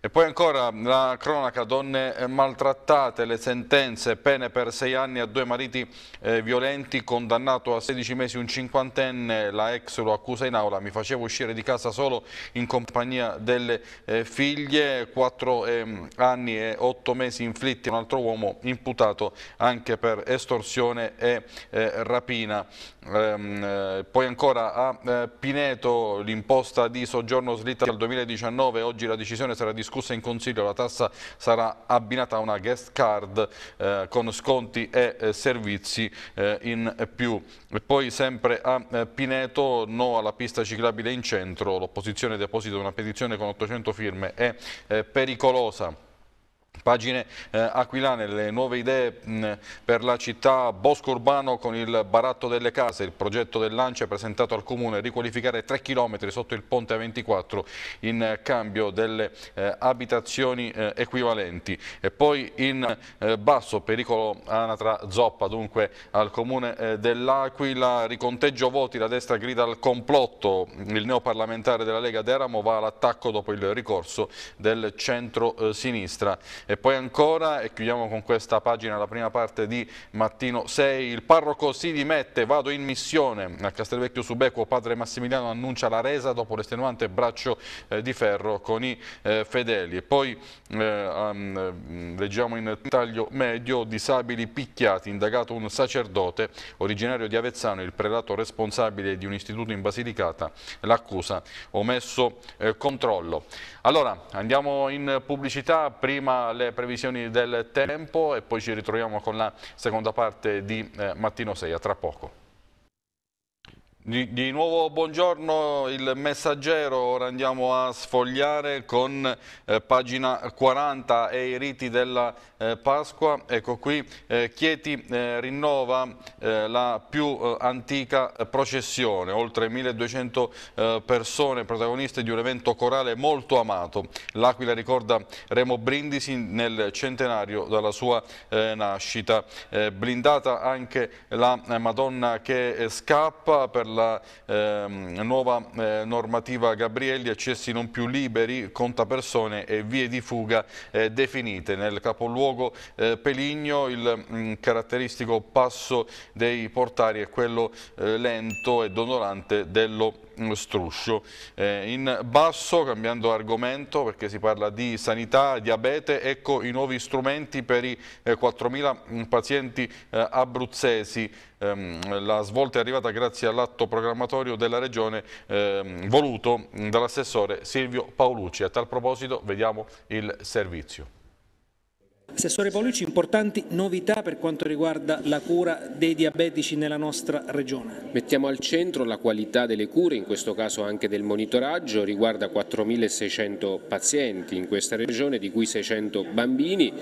E poi ancora la cronaca, donne maltrattate, le sentenze, pene per sei anni a due mariti eh, violenti, condannato a 16 mesi un cinquantenne, la ex lo accusa in aula, mi facevo uscire di casa solo in compagnia delle eh, figlie, quattro eh, anni e otto mesi inflitti a un altro uomo imputato anche per estorsione e eh, rapina. Ehm, eh, poi ancora a eh, Pineto l'imposta di soggiorno slitta dal 2019, oggi la decisione sarà discussa discussa in Consiglio, la tassa sarà abbinata a una guest card eh, con sconti e eh, servizi eh, in più. E poi sempre a eh, Pineto, no alla pista ciclabile in centro, l'opposizione deposita una petizione con 800 firme, è eh, pericolosa. Pagine eh, aquilane, le nuove idee mh, per la città Bosco Urbano con il baratto delle case, il progetto del dell'Ancia presentato al Comune, riqualificare 3 km sotto il ponte A24 in eh, cambio delle eh, abitazioni eh, equivalenti. E poi in eh, basso pericolo anatra zoppa, dunque al Comune eh, dell'Aquila, riconteggio voti, la destra grida al complotto, il neoparlamentare della Lega Deramo va all'attacco dopo il ricorso del centro-sinistra. E poi ancora, e chiudiamo con questa pagina la prima parte di Mattino 6, il parroco si dimette, vado in missione a Castelvecchio Subeco, padre Massimiliano annuncia la resa dopo l'estenuante braccio eh, di ferro con i eh, fedeli. E poi um, leggiamo in taglio medio, disabili picchiati, indagato un sacerdote originario di Avezzano, il prelato responsabile di un istituto in Basilicata, l'accusa omesso eh, controllo. Allora, andiamo in pubblicità, prima alle previsioni del tempo e poi ci ritroviamo con la seconda parte di eh, Mattino 6, a tra poco. Di, di, nuovo buongiorno il messaggero, ora andiamo a sfogliare con eh, pagina 40 e i riti della eh, Pasqua, ecco qui eh, Chieti eh, rinnova eh, la più eh, antica processione, oltre 1200 persone protagoniste di un evento corale molto amato, l'Aquila ricorda Remo Brindisi nel centenario della sua nascita, blindata anche la Madonna che scappa per la la eh, nuova eh, normativa Gabrielli, accessi non più liberi, conta persone e vie di fuga eh, definite. Nel capoluogo eh, Peligno il mh, mm, caratteristico passo dei portari è quello eh, lento e donorante dello Struscio. Eh, in basso, cambiando argomento, perché si parla di sanità, diabete, ecco i nuovi strumenti per i 4.000 eh, mm, pazienti eh, abruzzesi ehm, la svolta è arrivata grazie all'atto programmatorio della Regione eh, voluto dall'assessore Silvio Paolucci. A tal proposito vediamo il servizio. Assessore Paolucci, importanti novità per quanto riguarda la cura dei diabetici nella nostra regione. Mettiamo al centro la qualità delle cure, in questo caso anche del monitoraggio, riguarda 4.600 pazienti in questa regione, di cui 600 bambini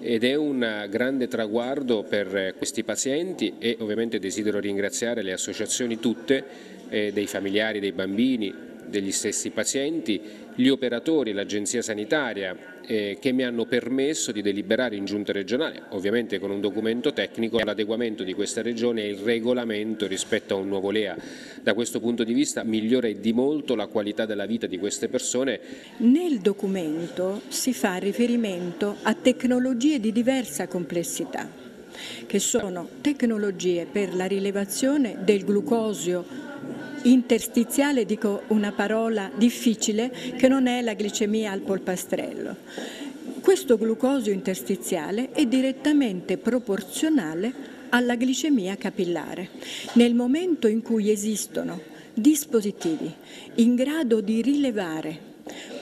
ed è un grande traguardo per eh, questi pazienti e ovviamente desidero ringraziare le associazioni tutte, eh, dei familiari, dei bambini, degli stessi pazienti, gli operatori, l'agenzia sanitaria, eh, che mi hanno permesso di deliberare in giunta regionale, ovviamente con un documento tecnico, l'adeguamento di questa regione e il regolamento rispetto a un nuovo LEA. Da questo punto di vista migliora di molto la qualità della vita di queste persone. Nel documento si fa riferimento a tecnologie di diversa complessità, che sono tecnologie per la rilevazione del glucosio interstiziale, dico una parola difficile, che non è la glicemia al polpastrello. Questo glucosio interstiziale è direttamente proporzionale alla glicemia capillare. Nel momento in cui esistono dispositivi in grado di rilevare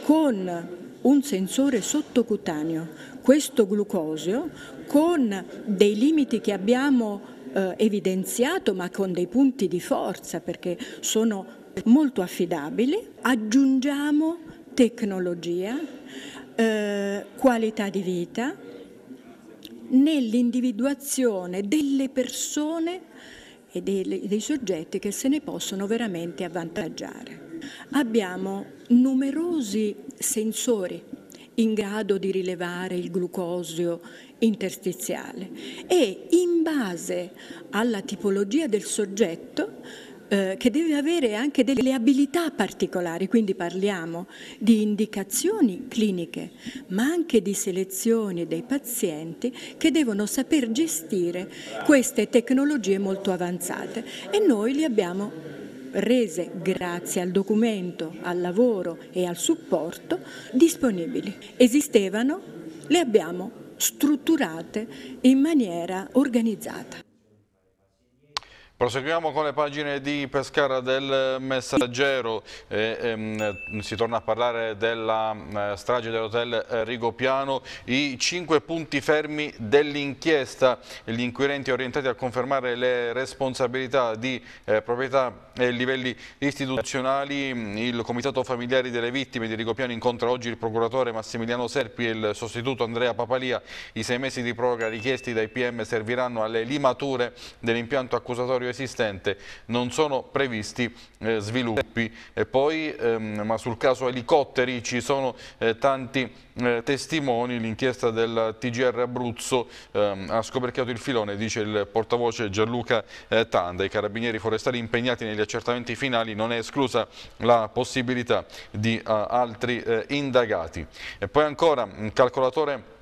con un sensore sottocutaneo questo glucosio, con dei limiti che abbiamo eh, evidenziato ma con dei punti di forza perché sono molto affidabili. Aggiungiamo tecnologia, eh, qualità di vita nell'individuazione delle persone e dei, dei soggetti che se ne possono veramente avvantaggiare. Abbiamo numerosi sensori in grado di rilevare il glucosio interstiziale e in base alla tipologia del soggetto eh, che deve avere anche delle abilità particolari, quindi parliamo di indicazioni cliniche, ma anche di selezioni dei pazienti che devono saper gestire queste tecnologie molto avanzate e noi li abbiamo rese grazie al documento, al lavoro e al supporto disponibili. Esistevano, le abbiamo strutturate in maniera organizzata. Proseguiamo con le pagine di Pescara del Messaggero, eh, ehm, si torna a parlare della eh, strage dell'hotel eh, Rigopiano, i cinque punti fermi dell'inchiesta, gli inquirenti orientati a confermare le responsabilità di eh, proprietà e livelli istituzionali, il Comitato Familiari delle Vittime di Rigopiano incontra oggi il procuratore Massimiliano Serpi e il sostituto Andrea Papalia, i sei mesi di proroga richiesti dai PM serviranno alle limature dell'impianto accusatorio esistente non sono previsti eh, sviluppi. E poi, ehm, ma sul caso elicotteri ci sono eh, tanti eh, testimoni, l'inchiesta del TGR Abruzzo ehm, ha scoperchiato il filone, dice il portavoce Gianluca eh, Tanda. I carabinieri forestali impegnati negli accertamenti finali non è esclusa la possibilità di eh, altri eh, indagati. E poi ancora, un calcolatore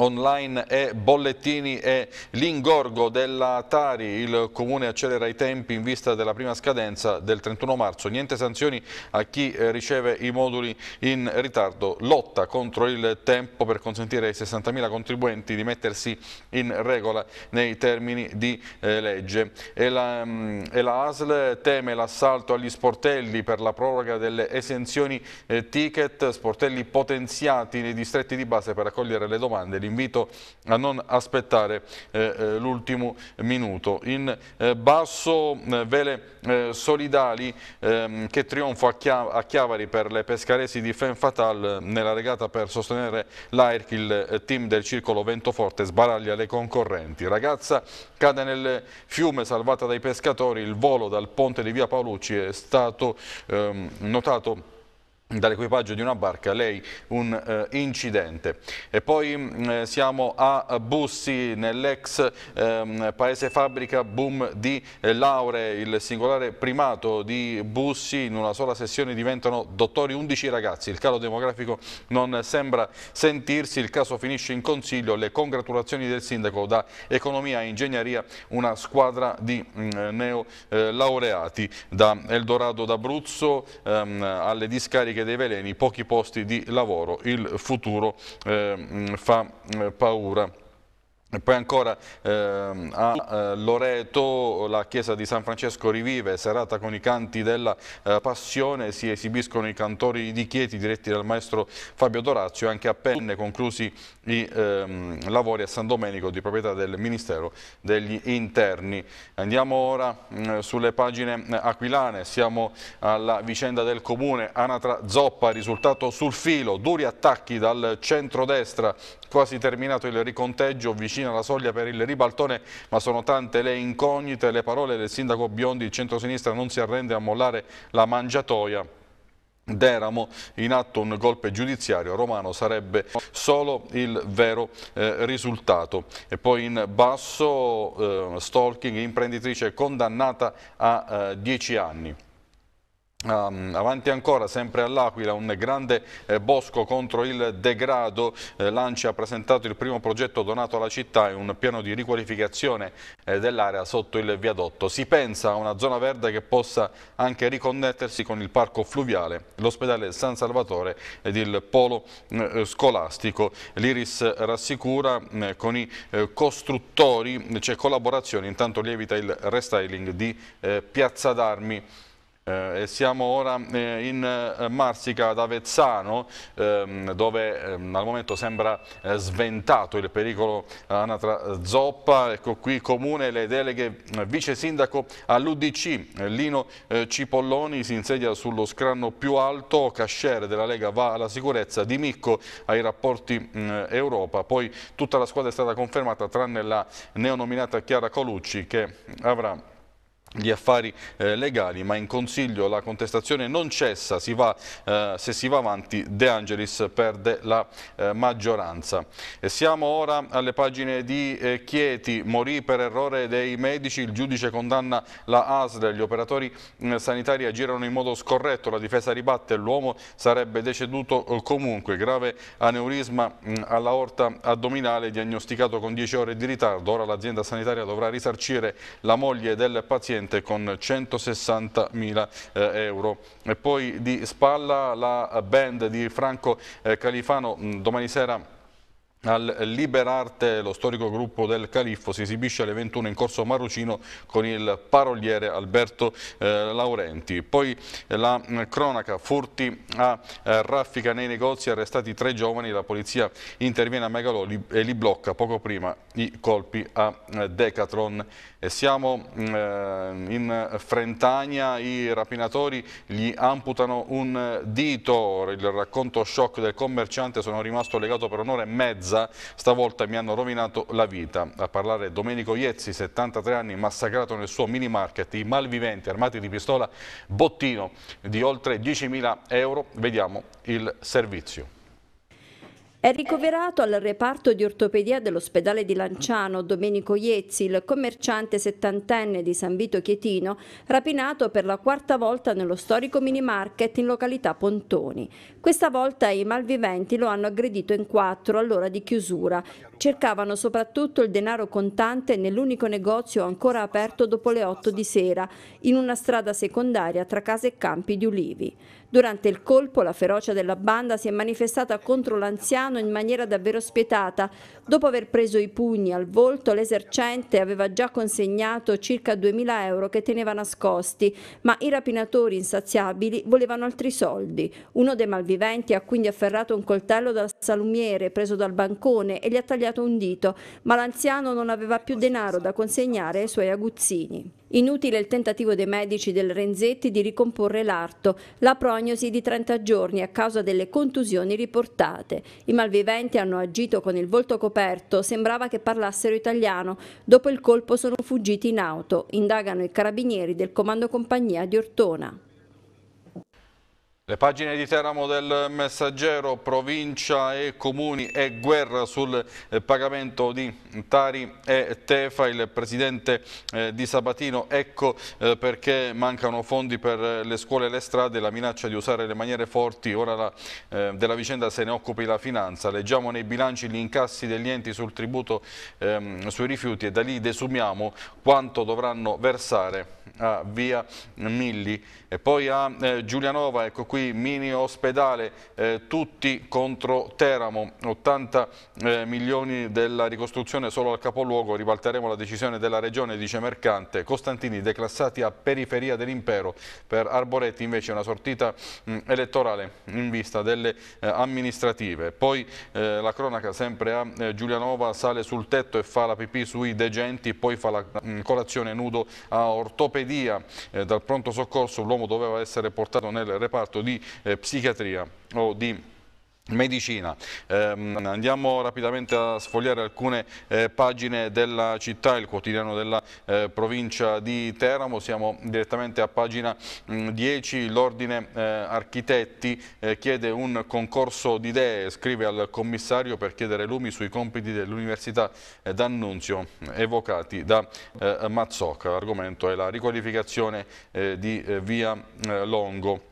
online e bollettini e l'ingorgo della Tari, il comune accelera i tempi in vista della prima scadenza del 31 marzo, niente sanzioni a chi eh, riceve i moduli in ritardo, lotta contro il tempo per consentire ai 60.000 contribuenti di mettersi in regola nei termini di eh, legge e la, mm, e la ASL teme l'assalto agli sportelli per la proroga delle esenzioni eh, ticket, sportelli potenziati nei distretti di base per accogliere le domande di l'invito a non aspettare eh, eh, l'ultimo minuto. In eh, basso Vele Solidali ehm, che trionfa a Chiavari per le pescaresi di Fenfatal nella regata per sostenere l'AIRC, il team del circolo Ventoforte sbaraglia le concorrenti. Ragazza cade nel fiume salvata dai pescatori, il volo dal ponte di via Paolucci è stato ehm, notato dall'equipaggio di una barca, lei un eh, incidente. E poi mh, mm, eh, siamo a Bussi, nell'ex ehm, paese fabbrica boom di eh, lauree, il singolare primato di Bussi, in una sola sessione diventano dottori 11 ragazzi, il calo demografico non sembra sentirsi, il caso finisce in consiglio, le congratulazioni del sindaco da economia e ingegneria, una squadra di mh, mm, eh, neolaureati, eh, da Eldorado d'Abruzzo ehm, alle discariche fabbriche dei veleni, pochi posti di lavoro, il futuro eh, fa eh, paura. E poi ancora ehm, a eh, Loreto la chiesa di San Francesco rivive, serata con i canti della eh, passione, si esibiscono i cantori di Chieti diretti dal maestro Fabio Dorazio e anche a Penne conclusi i ehm, lavori a San Domenico di proprietà del Ministero degli Interni. Andiamo ora mh, mm, sulle pagine eh, aquilane, siamo alla vicenda del comune, Anatra Zoppa, risultato sul filo, duri attacchi dal centro-destra quasi terminato il riconteggio vicino alla soglia per il ribaltone, ma sono tante le incognite, le parole del sindaco Biondi, il centrosinistra non si arrende a mollare la mangiatoia. Deramo in atto un golpe giudiziario romano sarebbe solo il vero eh, risultato e poi in basso eh, stalking imprenditrice condannata a 10 eh, anni Um, avanti ancora, sempre all'Aquila, un grande eh, bosco contro il degrado. Eh, L'ANCI ha presentato il primo progetto donato alla città e un piano di riqualificazione eh, dell'area sotto il viadotto. Si pensa a una zona verde che possa anche riconnettersi con il parco fluviale, l'ospedale San Salvatore ed il polo mm, eh, scolastico. L'Iris rassicura, mm, eh, con i eh, costruttori c'è collaborazione, intanto lievita il restyling di Piazza d'Armi. Eh, siamo ora eh, in eh, Marsica ad Avezzano ehm, dove ehm, al momento sembra eh, sventato il pericolo anatra zoppa, ecco qui comune le deleghe eh, vice sindaco all'Udc, eh, Lino Cipolloni si insedia sullo scranno più alto, Cascere della Lega va alla sicurezza, Di Micco ai rapporti mm, Europa, poi tutta la squadra è stata confermata tranne la neonominata Chiara Colucci che avrà gli affari eh, legali, ma in Consiglio la contestazione non cessa, si va, eh, se si va avanti De Angelis perde la eh, maggioranza. E siamo ora alle pagine di eh, Chieti, morì per errore dei medici, il giudice condanna la ASL, gli operatori eh, sanitari agirono in modo scorretto, la difesa ribatte, l'uomo sarebbe deceduto eh, comunque, grave aneurisma alla orta addominale diagnosticato con 10 ore di ritardo, ora l'azienda sanitaria dovrà risarcire la moglie del paziente vincente con 160.000 eh, euro. E poi di spalla la band di Franco eh, Califano domani sera al Liberarte lo storico gruppo del Califfo si esibisce alle 21 in corso Marrucino con il paroliere Alberto eh, Laurenti. Poi eh, la mh, mm, cronaca furti a eh, raffica nei negozi, arrestati tre giovani, la polizia interviene a Megalò li, e li blocca poco prima i colpi a eh, Decatron. E siamo mm, eh, in Frentagna, i rapinatori gli amputano un eh, dito, il racconto shock del commerciante sono rimasto legato per un'ora e mezza mezza. Stavolta mi hanno rovinato la vita. A parlare Domenico Iezzi, 73 anni, massacrato nel suo mini market. I malviventi armati di pistola, bottino di oltre 10.000 euro. Vediamo il servizio. È ricoverato al reparto di ortopedia dell'ospedale di Lanciano Domenico Iezzi, il commerciante settantenne di San Vito Chietino, rapinato per la quarta volta nello storico mini market in località Pontoni. Questa volta i malviventi lo hanno aggredito in quattro all'ora di chiusura cercavano soprattutto il denaro contante nell'unico negozio ancora aperto dopo le 8 di sera, in una strada secondaria tra case e campi di ulivi. Durante il colpo la ferocia della banda si è manifestata contro l'anziano in maniera davvero spietata, Dopo aver preso i pugni al volto, l'esercente aveva già consegnato circa 2.000 euro che teneva nascosti, ma i rapinatori insaziabili volevano altri soldi. Uno dei malviventi ha quindi afferrato un coltello dal salumiere preso dal bancone e gli ha tagliato un dito, ma l'anziano non aveva più denaro da consegnare ai suoi aguzzini. Inutile il tentativo dei medici del Renzetti di ricomporre l'arto, la prognosi di 30 giorni a causa delle contusioni riportate. I malviventi hanno agito con il volto coperto, sembrava che parlassero italiano. Dopo il colpo sono fuggiti in auto, indagano i carabinieri del comando compagnia di Ortona. Le pagine di Teramo del Messaggero, provincia e comuni e guerra sul eh, pagamento di Tari e Tefa, il presidente eh, di Sabatino, ecco eh, perché mancano fondi per le scuole e le strade, la minaccia di usare le maniere forti, ora la, eh, della vicenda se ne occupi la finanza, leggiamo nei bilanci gli incassi degli enti sul tributo ehm, sui rifiuti e da lì desumiamo quanto dovranno versare a Via Milli e poi a eh, Giulianova, ecco qui qui mini ospedale eh, tutti contro Teramo, 80 eh, milioni della ricostruzione solo al capoluogo, ribalteremo la decisione della regione, dice Mercante, Costantini declassati a periferia dell'impero, per Arboretti invece una sortita mh, mm, elettorale in vista delle eh, amministrative, poi eh, la cronaca sempre a eh, Giulianova sale sul tetto e fa la pipì sui degenti, poi fa la mh, mm, colazione nudo a ortopedia, eh, dal pronto soccorso l'uomo doveva essere portato nel reparto di di eh, psichiatria o di medicina. Ehm, andiamo rapidamente a sfogliare alcune eh, pagine della città, il quotidiano della eh, provincia di Teramo, siamo direttamente a pagina mh, mm, 10, l'ordine eh, architetti eh, chiede un concorso di idee, scrive al commissario per chiedere lumi sui compiti dell'università eh, d'Annunzio evocati da eh, Mazzocca, l'argomento è la riqualificazione di via Longo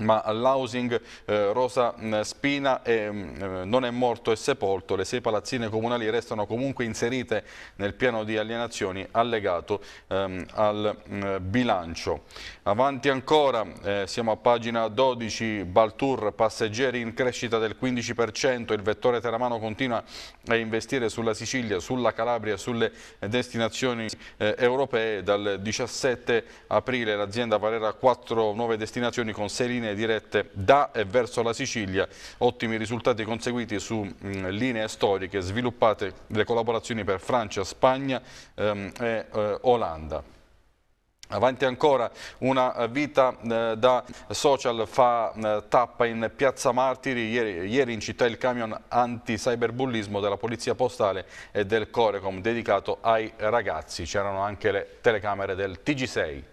ma l'housing eh, Rosa mm, Spina mm, eh, non è morto e sepolto, le sei palazzine comunali restano comunque inserite nel piano di alienazioni allegato ehm, al eh, bilancio. Avanti ancora, eh, siamo a pagina 12, Baltour, passeggeri in crescita del 15%, il vettore Teramano continua a investire sulla Sicilia, sulla Calabria, sulle destinazioni eh, europee, dal 17 aprile l'azienda valerà quattro nuove destinazioni con sei linee linee dirette da e verso la Sicilia, ottimi risultati conseguiti su mh, mm, linee storiche, sviluppate le collaborazioni per Francia, Spagna ehm, e eh, Olanda. Avanti ancora una vita eh, da social fa eh, tappa in Piazza Martiri, ieri, ieri in città il camion anti-cyberbullismo della Polizia Postale e del Corecom dedicato ai ragazzi, c'erano anche le telecamere del TG6.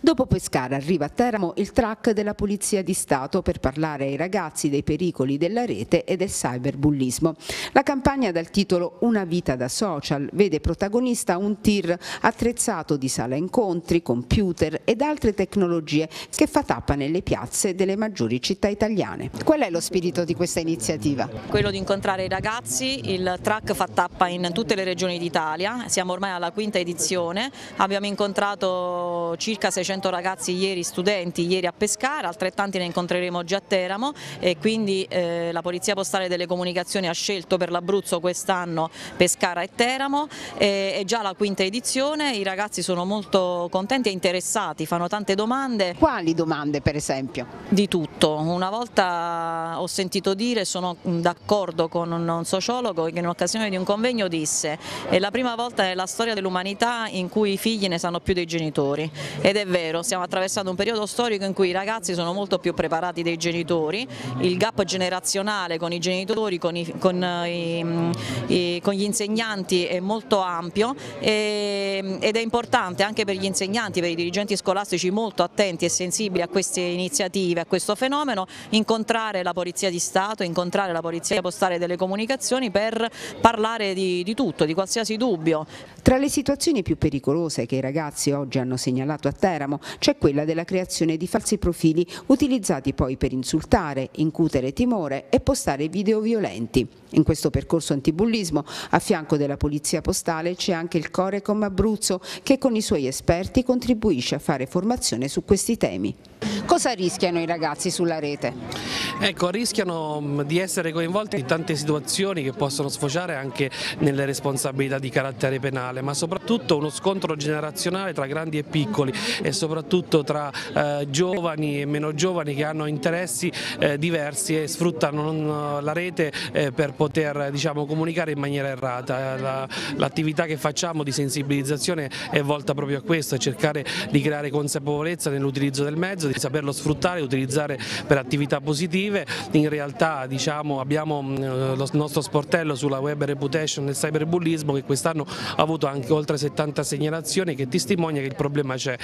Dopo Pescara arriva a Teramo il track della Polizia di Stato per parlare ai ragazzi dei pericoli della rete e del cyberbullismo. La campagna dal titolo Una vita da social vede protagonista un tir attrezzato di sala incontri, computer ed altre tecnologie che fa tappa nelle piazze delle maggiori città italiane. Qual è lo spirito di questa iniziativa? Quello di incontrare i ragazzi, il track fa tappa in tutte le regioni d'Italia, siamo ormai alla quinta edizione, abbiamo incontrato circa 600 ragazzi ieri studenti, ieri a Pescara, altrettanti ne incontreremo oggi a Teramo e quindi eh, la Polizia Postale delle Comunicazioni ha scelto per l'Abruzzo quest'anno Pescara e Teramo, eh, è già la quinta edizione, i ragazzi sono molto contenti e interessati, fanno tante domande. Quali domande per esempio? Di tutto, una volta ho sentito dire, sono d'accordo con un sociologo che in occasione di un convegno disse è la prima volta nella storia dell'umanità in cui i figli ne sanno più dei genitori ed è vero, stiamo attraversando un periodo storico in cui i ragazzi sono molto più preparati dei genitori, il gap generazionale con i genitori, con, i, con, eh, i, con gli insegnanti è molto ampio e, ed è importante anche per gli insegnanti, per i dirigenti scolastici molto attenti e sensibili a queste iniziative, a questo fenomeno, incontrare la Polizia di Stato, incontrare la Polizia Postale delle Comunicazioni per parlare di, di tutto, di qualsiasi dubbio. Tra le situazioni più pericolose che i ragazzi oggi hanno segnalato a Teramo c'è quella della creazione di falsi profili utilizzati poi per insultare, incutere timore e postare video violenti. In questo percorso antibullismo, a fianco della Polizia Postale, c'è anche il Corecom Abruzzo che con i suoi esperti contribuisce a fare formazione su questi temi. Cosa rischiano i ragazzi sulla rete? Ecco, rischiano mm, di essere coinvolti in tante situazioni che possono sfociare anche nelle responsabilità di carattere penale, ma soprattutto uno scontro generazionale tra grandi e piccoli e soprattutto tra eh, giovani e meno giovani che hanno interessi eh, diversi e sfruttano mm, la rete eh, per poter diciamo, comunicare in maniera errata. L'attività che facciamo di sensibilizzazione è volta proprio a questo, a cercare di creare consapevolezza nell'utilizzo del mezzo, di saperlo sfruttare, e utilizzare per attività positive. In realtà diciamo, abbiamo mm, lo nostro sportello sulla web reputation del cyberbullismo che quest'anno ha avuto anche oltre 70 segnalazioni che testimonia che il problema c'è.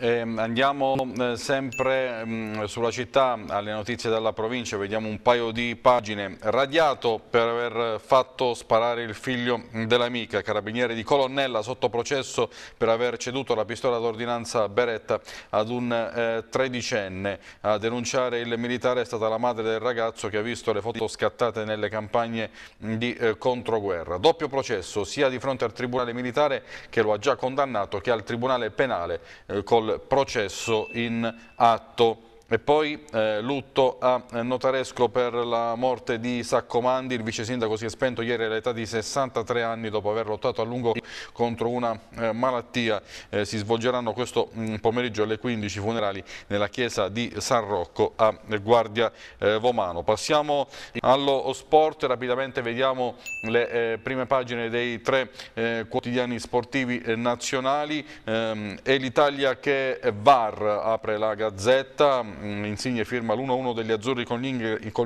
Eh, andiamo eh, sempre mh, mm, sulla città, alle notizie della provincia, vediamo un paio di pagine. Radiato per aver fatto sparare il figlio dell'amica, carabiniere di Colonnella, sotto processo per aver ceduto la pistola d'ordinanza Beretta ad un eh, tredicenne. A denunciare il militare è stata la madre del ragazzo che ha visto le foto scattate nelle campagne di eh, controguerra. Doppio processo sia di fronte al Tribunale Militare che lo ha già condannato che al Tribunale Penale eh, con col processo in atto. E poi eh, lutto a Notaresco per la morte di Saccomandi, il vice sindaco si è spento ieri all'età di 63 anni dopo aver lottato a lungo contro una eh, malattia. Eh, si svolgeranno questo mh, mm, pomeriggio alle 15 funerali nella chiesa di San Rocco a Guardia eh, Vomano. Passiamo allo sport, rapidamente vediamo le eh, prime pagine dei tre eh, quotidiani sportivi nazionali. Ehm, è l'Italia che VAR apre la gazzetta Insigne firma l'1-1 degli azzurri con gli,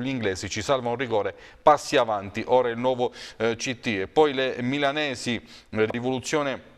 inglesi, ci salva un rigore, passi avanti, ora il nuovo eh, CT e poi le milanesi, eh, rivoluzione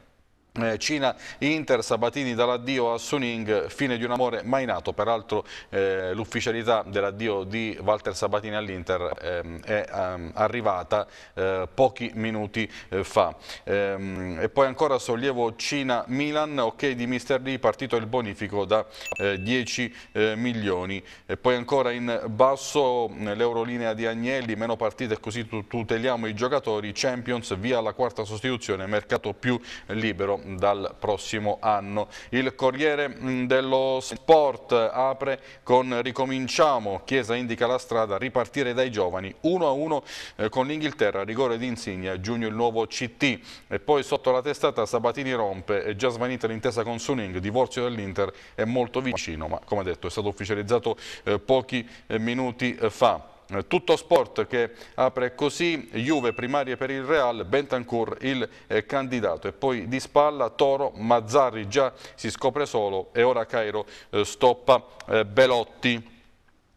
eh, Cina Inter, Sabatini dall'addio a Suning, fine di un amore mai nato, peraltro eh, l'ufficialità dell'addio di Walter Sabatini all'Inter ehm, è ehm, arrivata eh, pochi minuti eh, fa. Ehm, e poi ancora sollievo Cina-Milan, ok di Mister Lee, partito il bonifico da 10 eh, eh, milioni. E poi ancora in basso mm, l'eurolinea di Agnelli, meno partite così tuteliamo i giocatori, Champions via la quarta sostituzione, mercato più libero dal prossimo anno. Il Corriere mm, dello Sport apre con ricominciamo, Chiesa indica la strada, ripartire dai giovani, 1 a 1 eh, con l'Inghilterra, rigore d'insignia, Giugno il nuovo CT e poi sotto la testata Sabatini rompe, è già svanita l'intesa con Suning, divorzio dell'Inter è molto vicino, ma come detto è stato ufficializzato eh, pochi eh, minuti fa. Eh, tutto sport che apre così, Juve primarie per il Real, Bentancur il eh, candidato e poi di spalla Toro, Mazzarri già si scopre solo e ora Cairo eh, stoppa eh, Belotti.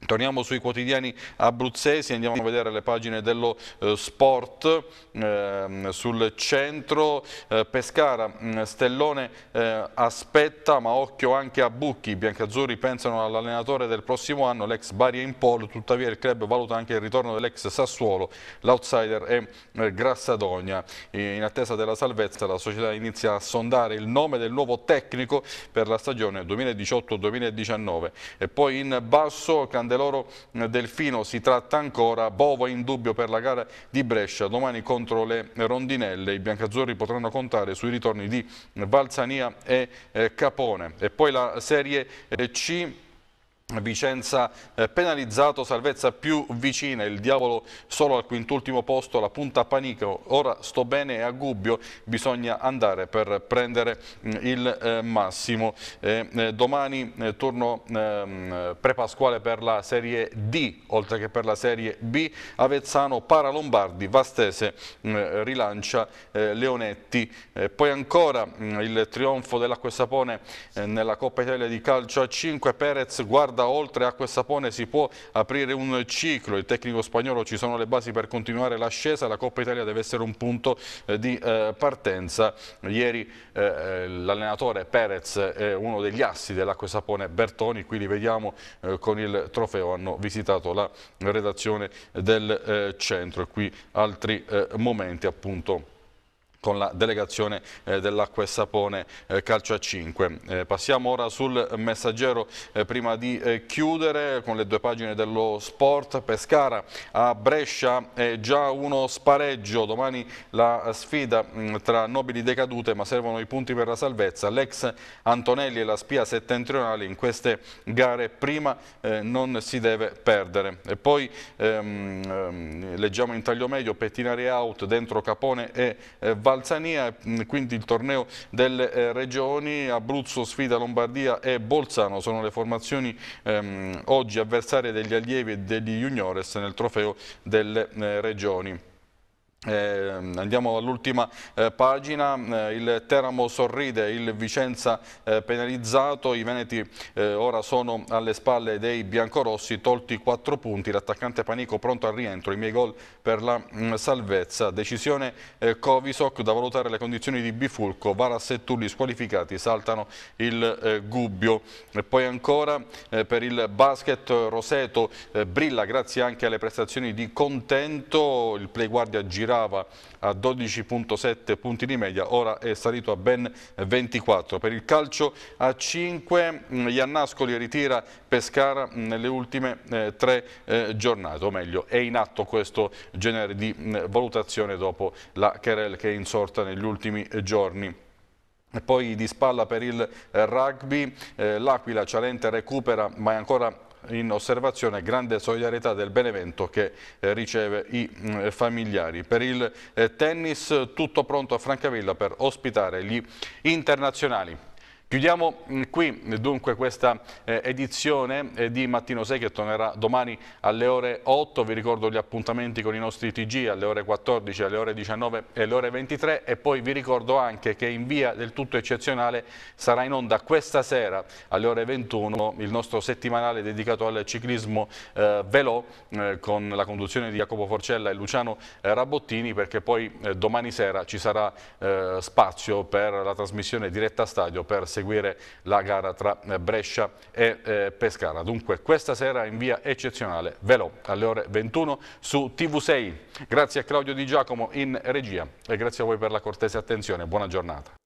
Torniamo sui quotidiani abruzzesi, andiamo a vedere le pagine dello eh, sport eh, sul centro, eh, Pescara, mm, Stellone eh, aspetta ma occhio anche a Bucchi, Biancazzurri pensano all'allenatore del prossimo anno, l'ex Bari in polo, tuttavia il club valuta anche il ritorno dell'ex Sassuolo, l'outsider è eh, Grassadogna. In attesa della salvezza la società inizia a sondare il nome del nuovo tecnico per la stagione 2018-2019 e poi in basso Candidato Candeloro eh, Delfino si tratta ancora, Bovo è in dubbio per la gara di Brescia, domani contro le Rondinelle, i biancazzurri potranno contare sui ritorni di Valsania e eh, Capone. E poi la Serie eh, C Vicenza eh, penalizzato, salvezza più vicina, il diavolo solo al quintultimo posto, la punta a panico, ora sto bene a Gubbio, bisogna andare per prendere mm, il eh, massimo. Eh, domani turno ehm, prepasquale per la Serie D, oltre che per la Serie B, Avezzano, Paralombardi, Vastese mm, rilancia Leonetti. poi ancora mm, il trionfo dell'Acquesapone nella Coppa Italia di Calcio a 5, Perez guarda riguarda oltre acqua e sapone si può aprire un ciclo, il tecnico spagnolo ci sono le basi per continuare l'ascesa, la Coppa Italia deve essere un punto eh, di eh, partenza. Ieri eh, l'allenatore Perez è uno degli assi dell'acqua e sapone Bertoni, qui li vediamo con il trofeo, hanno visitato la redazione del centro e qui altri momenti appunto con la delegazione eh, dell'Acqua e Sapone eh, Calcio a 5. Eh, passiamo ora sul messaggero eh, prima di eh, chiudere con le due pagine dello sport. Pescara a Brescia è già uno spareggio, domani la sfida mh, mm, tra nobili decadute ma servono i punti per la salvezza. L'ex Antonelli e la spia settentrionale in queste gare prima eh, non si deve perdere. E poi ehm, ehm, leggiamo in taglio medio pettinare out dentro Capone e eh, Balzania, mm, quindi il torneo delle eh, regioni, Abruzzo sfida Lombardia e Bolzano sono le formazioni ehm, oggi avversarie degli allievi e degli juniores nel trofeo delle eh, regioni. Eh, andiamo all'ultima eh, pagina, eh, il Teramo sorride, il Vicenza eh, penalizzato, i Veneti eh, ora sono alle spalle dei biancorossi, tolti 4 punti, l'attaccante Panico pronto al rientro, i miei gol per la mh, mm, salvezza, decisione eh, Covisoc da valutare le condizioni di Bifulco, Varas e Tulli squalificati, saltano il Gubbio e poi ancora per il basket Roseto brilla grazie anche alle prestazioni di Contento, il playguardia gira girava a 12.7 punti di media, ora è salito a ben 24. Per il calcio a 5 mm, Iannascoli ritira Pescara mm, nelle ultime eh, tre eh, giornate, o meglio è in atto questo genere di mm, valutazione dopo la querel che è insorta negli ultimi eh, giorni. Poi di spalla per il rugby, l'Aquila Cialente recupera ma è ancora in osservazione grande solidarietà del Benevento che eh, riceve i mm, familiari. Per il eh, tennis tutto pronto a Francavilla per ospitare gli internazionali. Chiudiamo mm, qui dunque questa eh, edizione eh, di Mattino 6 che tornerà domani alle ore 8. Vi ricordo gli appuntamenti con i nostri TG alle ore 14, alle ore 19 e alle ore 23 e poi vi ricordo anche che in via del tutto eccezionale sarà in onda questa sera alle ore 21 il nostro settimanale dedicato al ciclismo eh, velo eh, con la conduzione di Jacopo Forcella e Luciano eh, Rabottini perché poi eh, domani sera ci sarà spazio per la trasmissione diretta a stadio per seguire la gara tra Brescia e eh, Pescara. Dunque questa sera in via eccezionale, velo alle ore 21 su TV6. Grazie a Claudio Di Giacomo in regia e grazie a voi per la cortese attenzione. Buona giornata.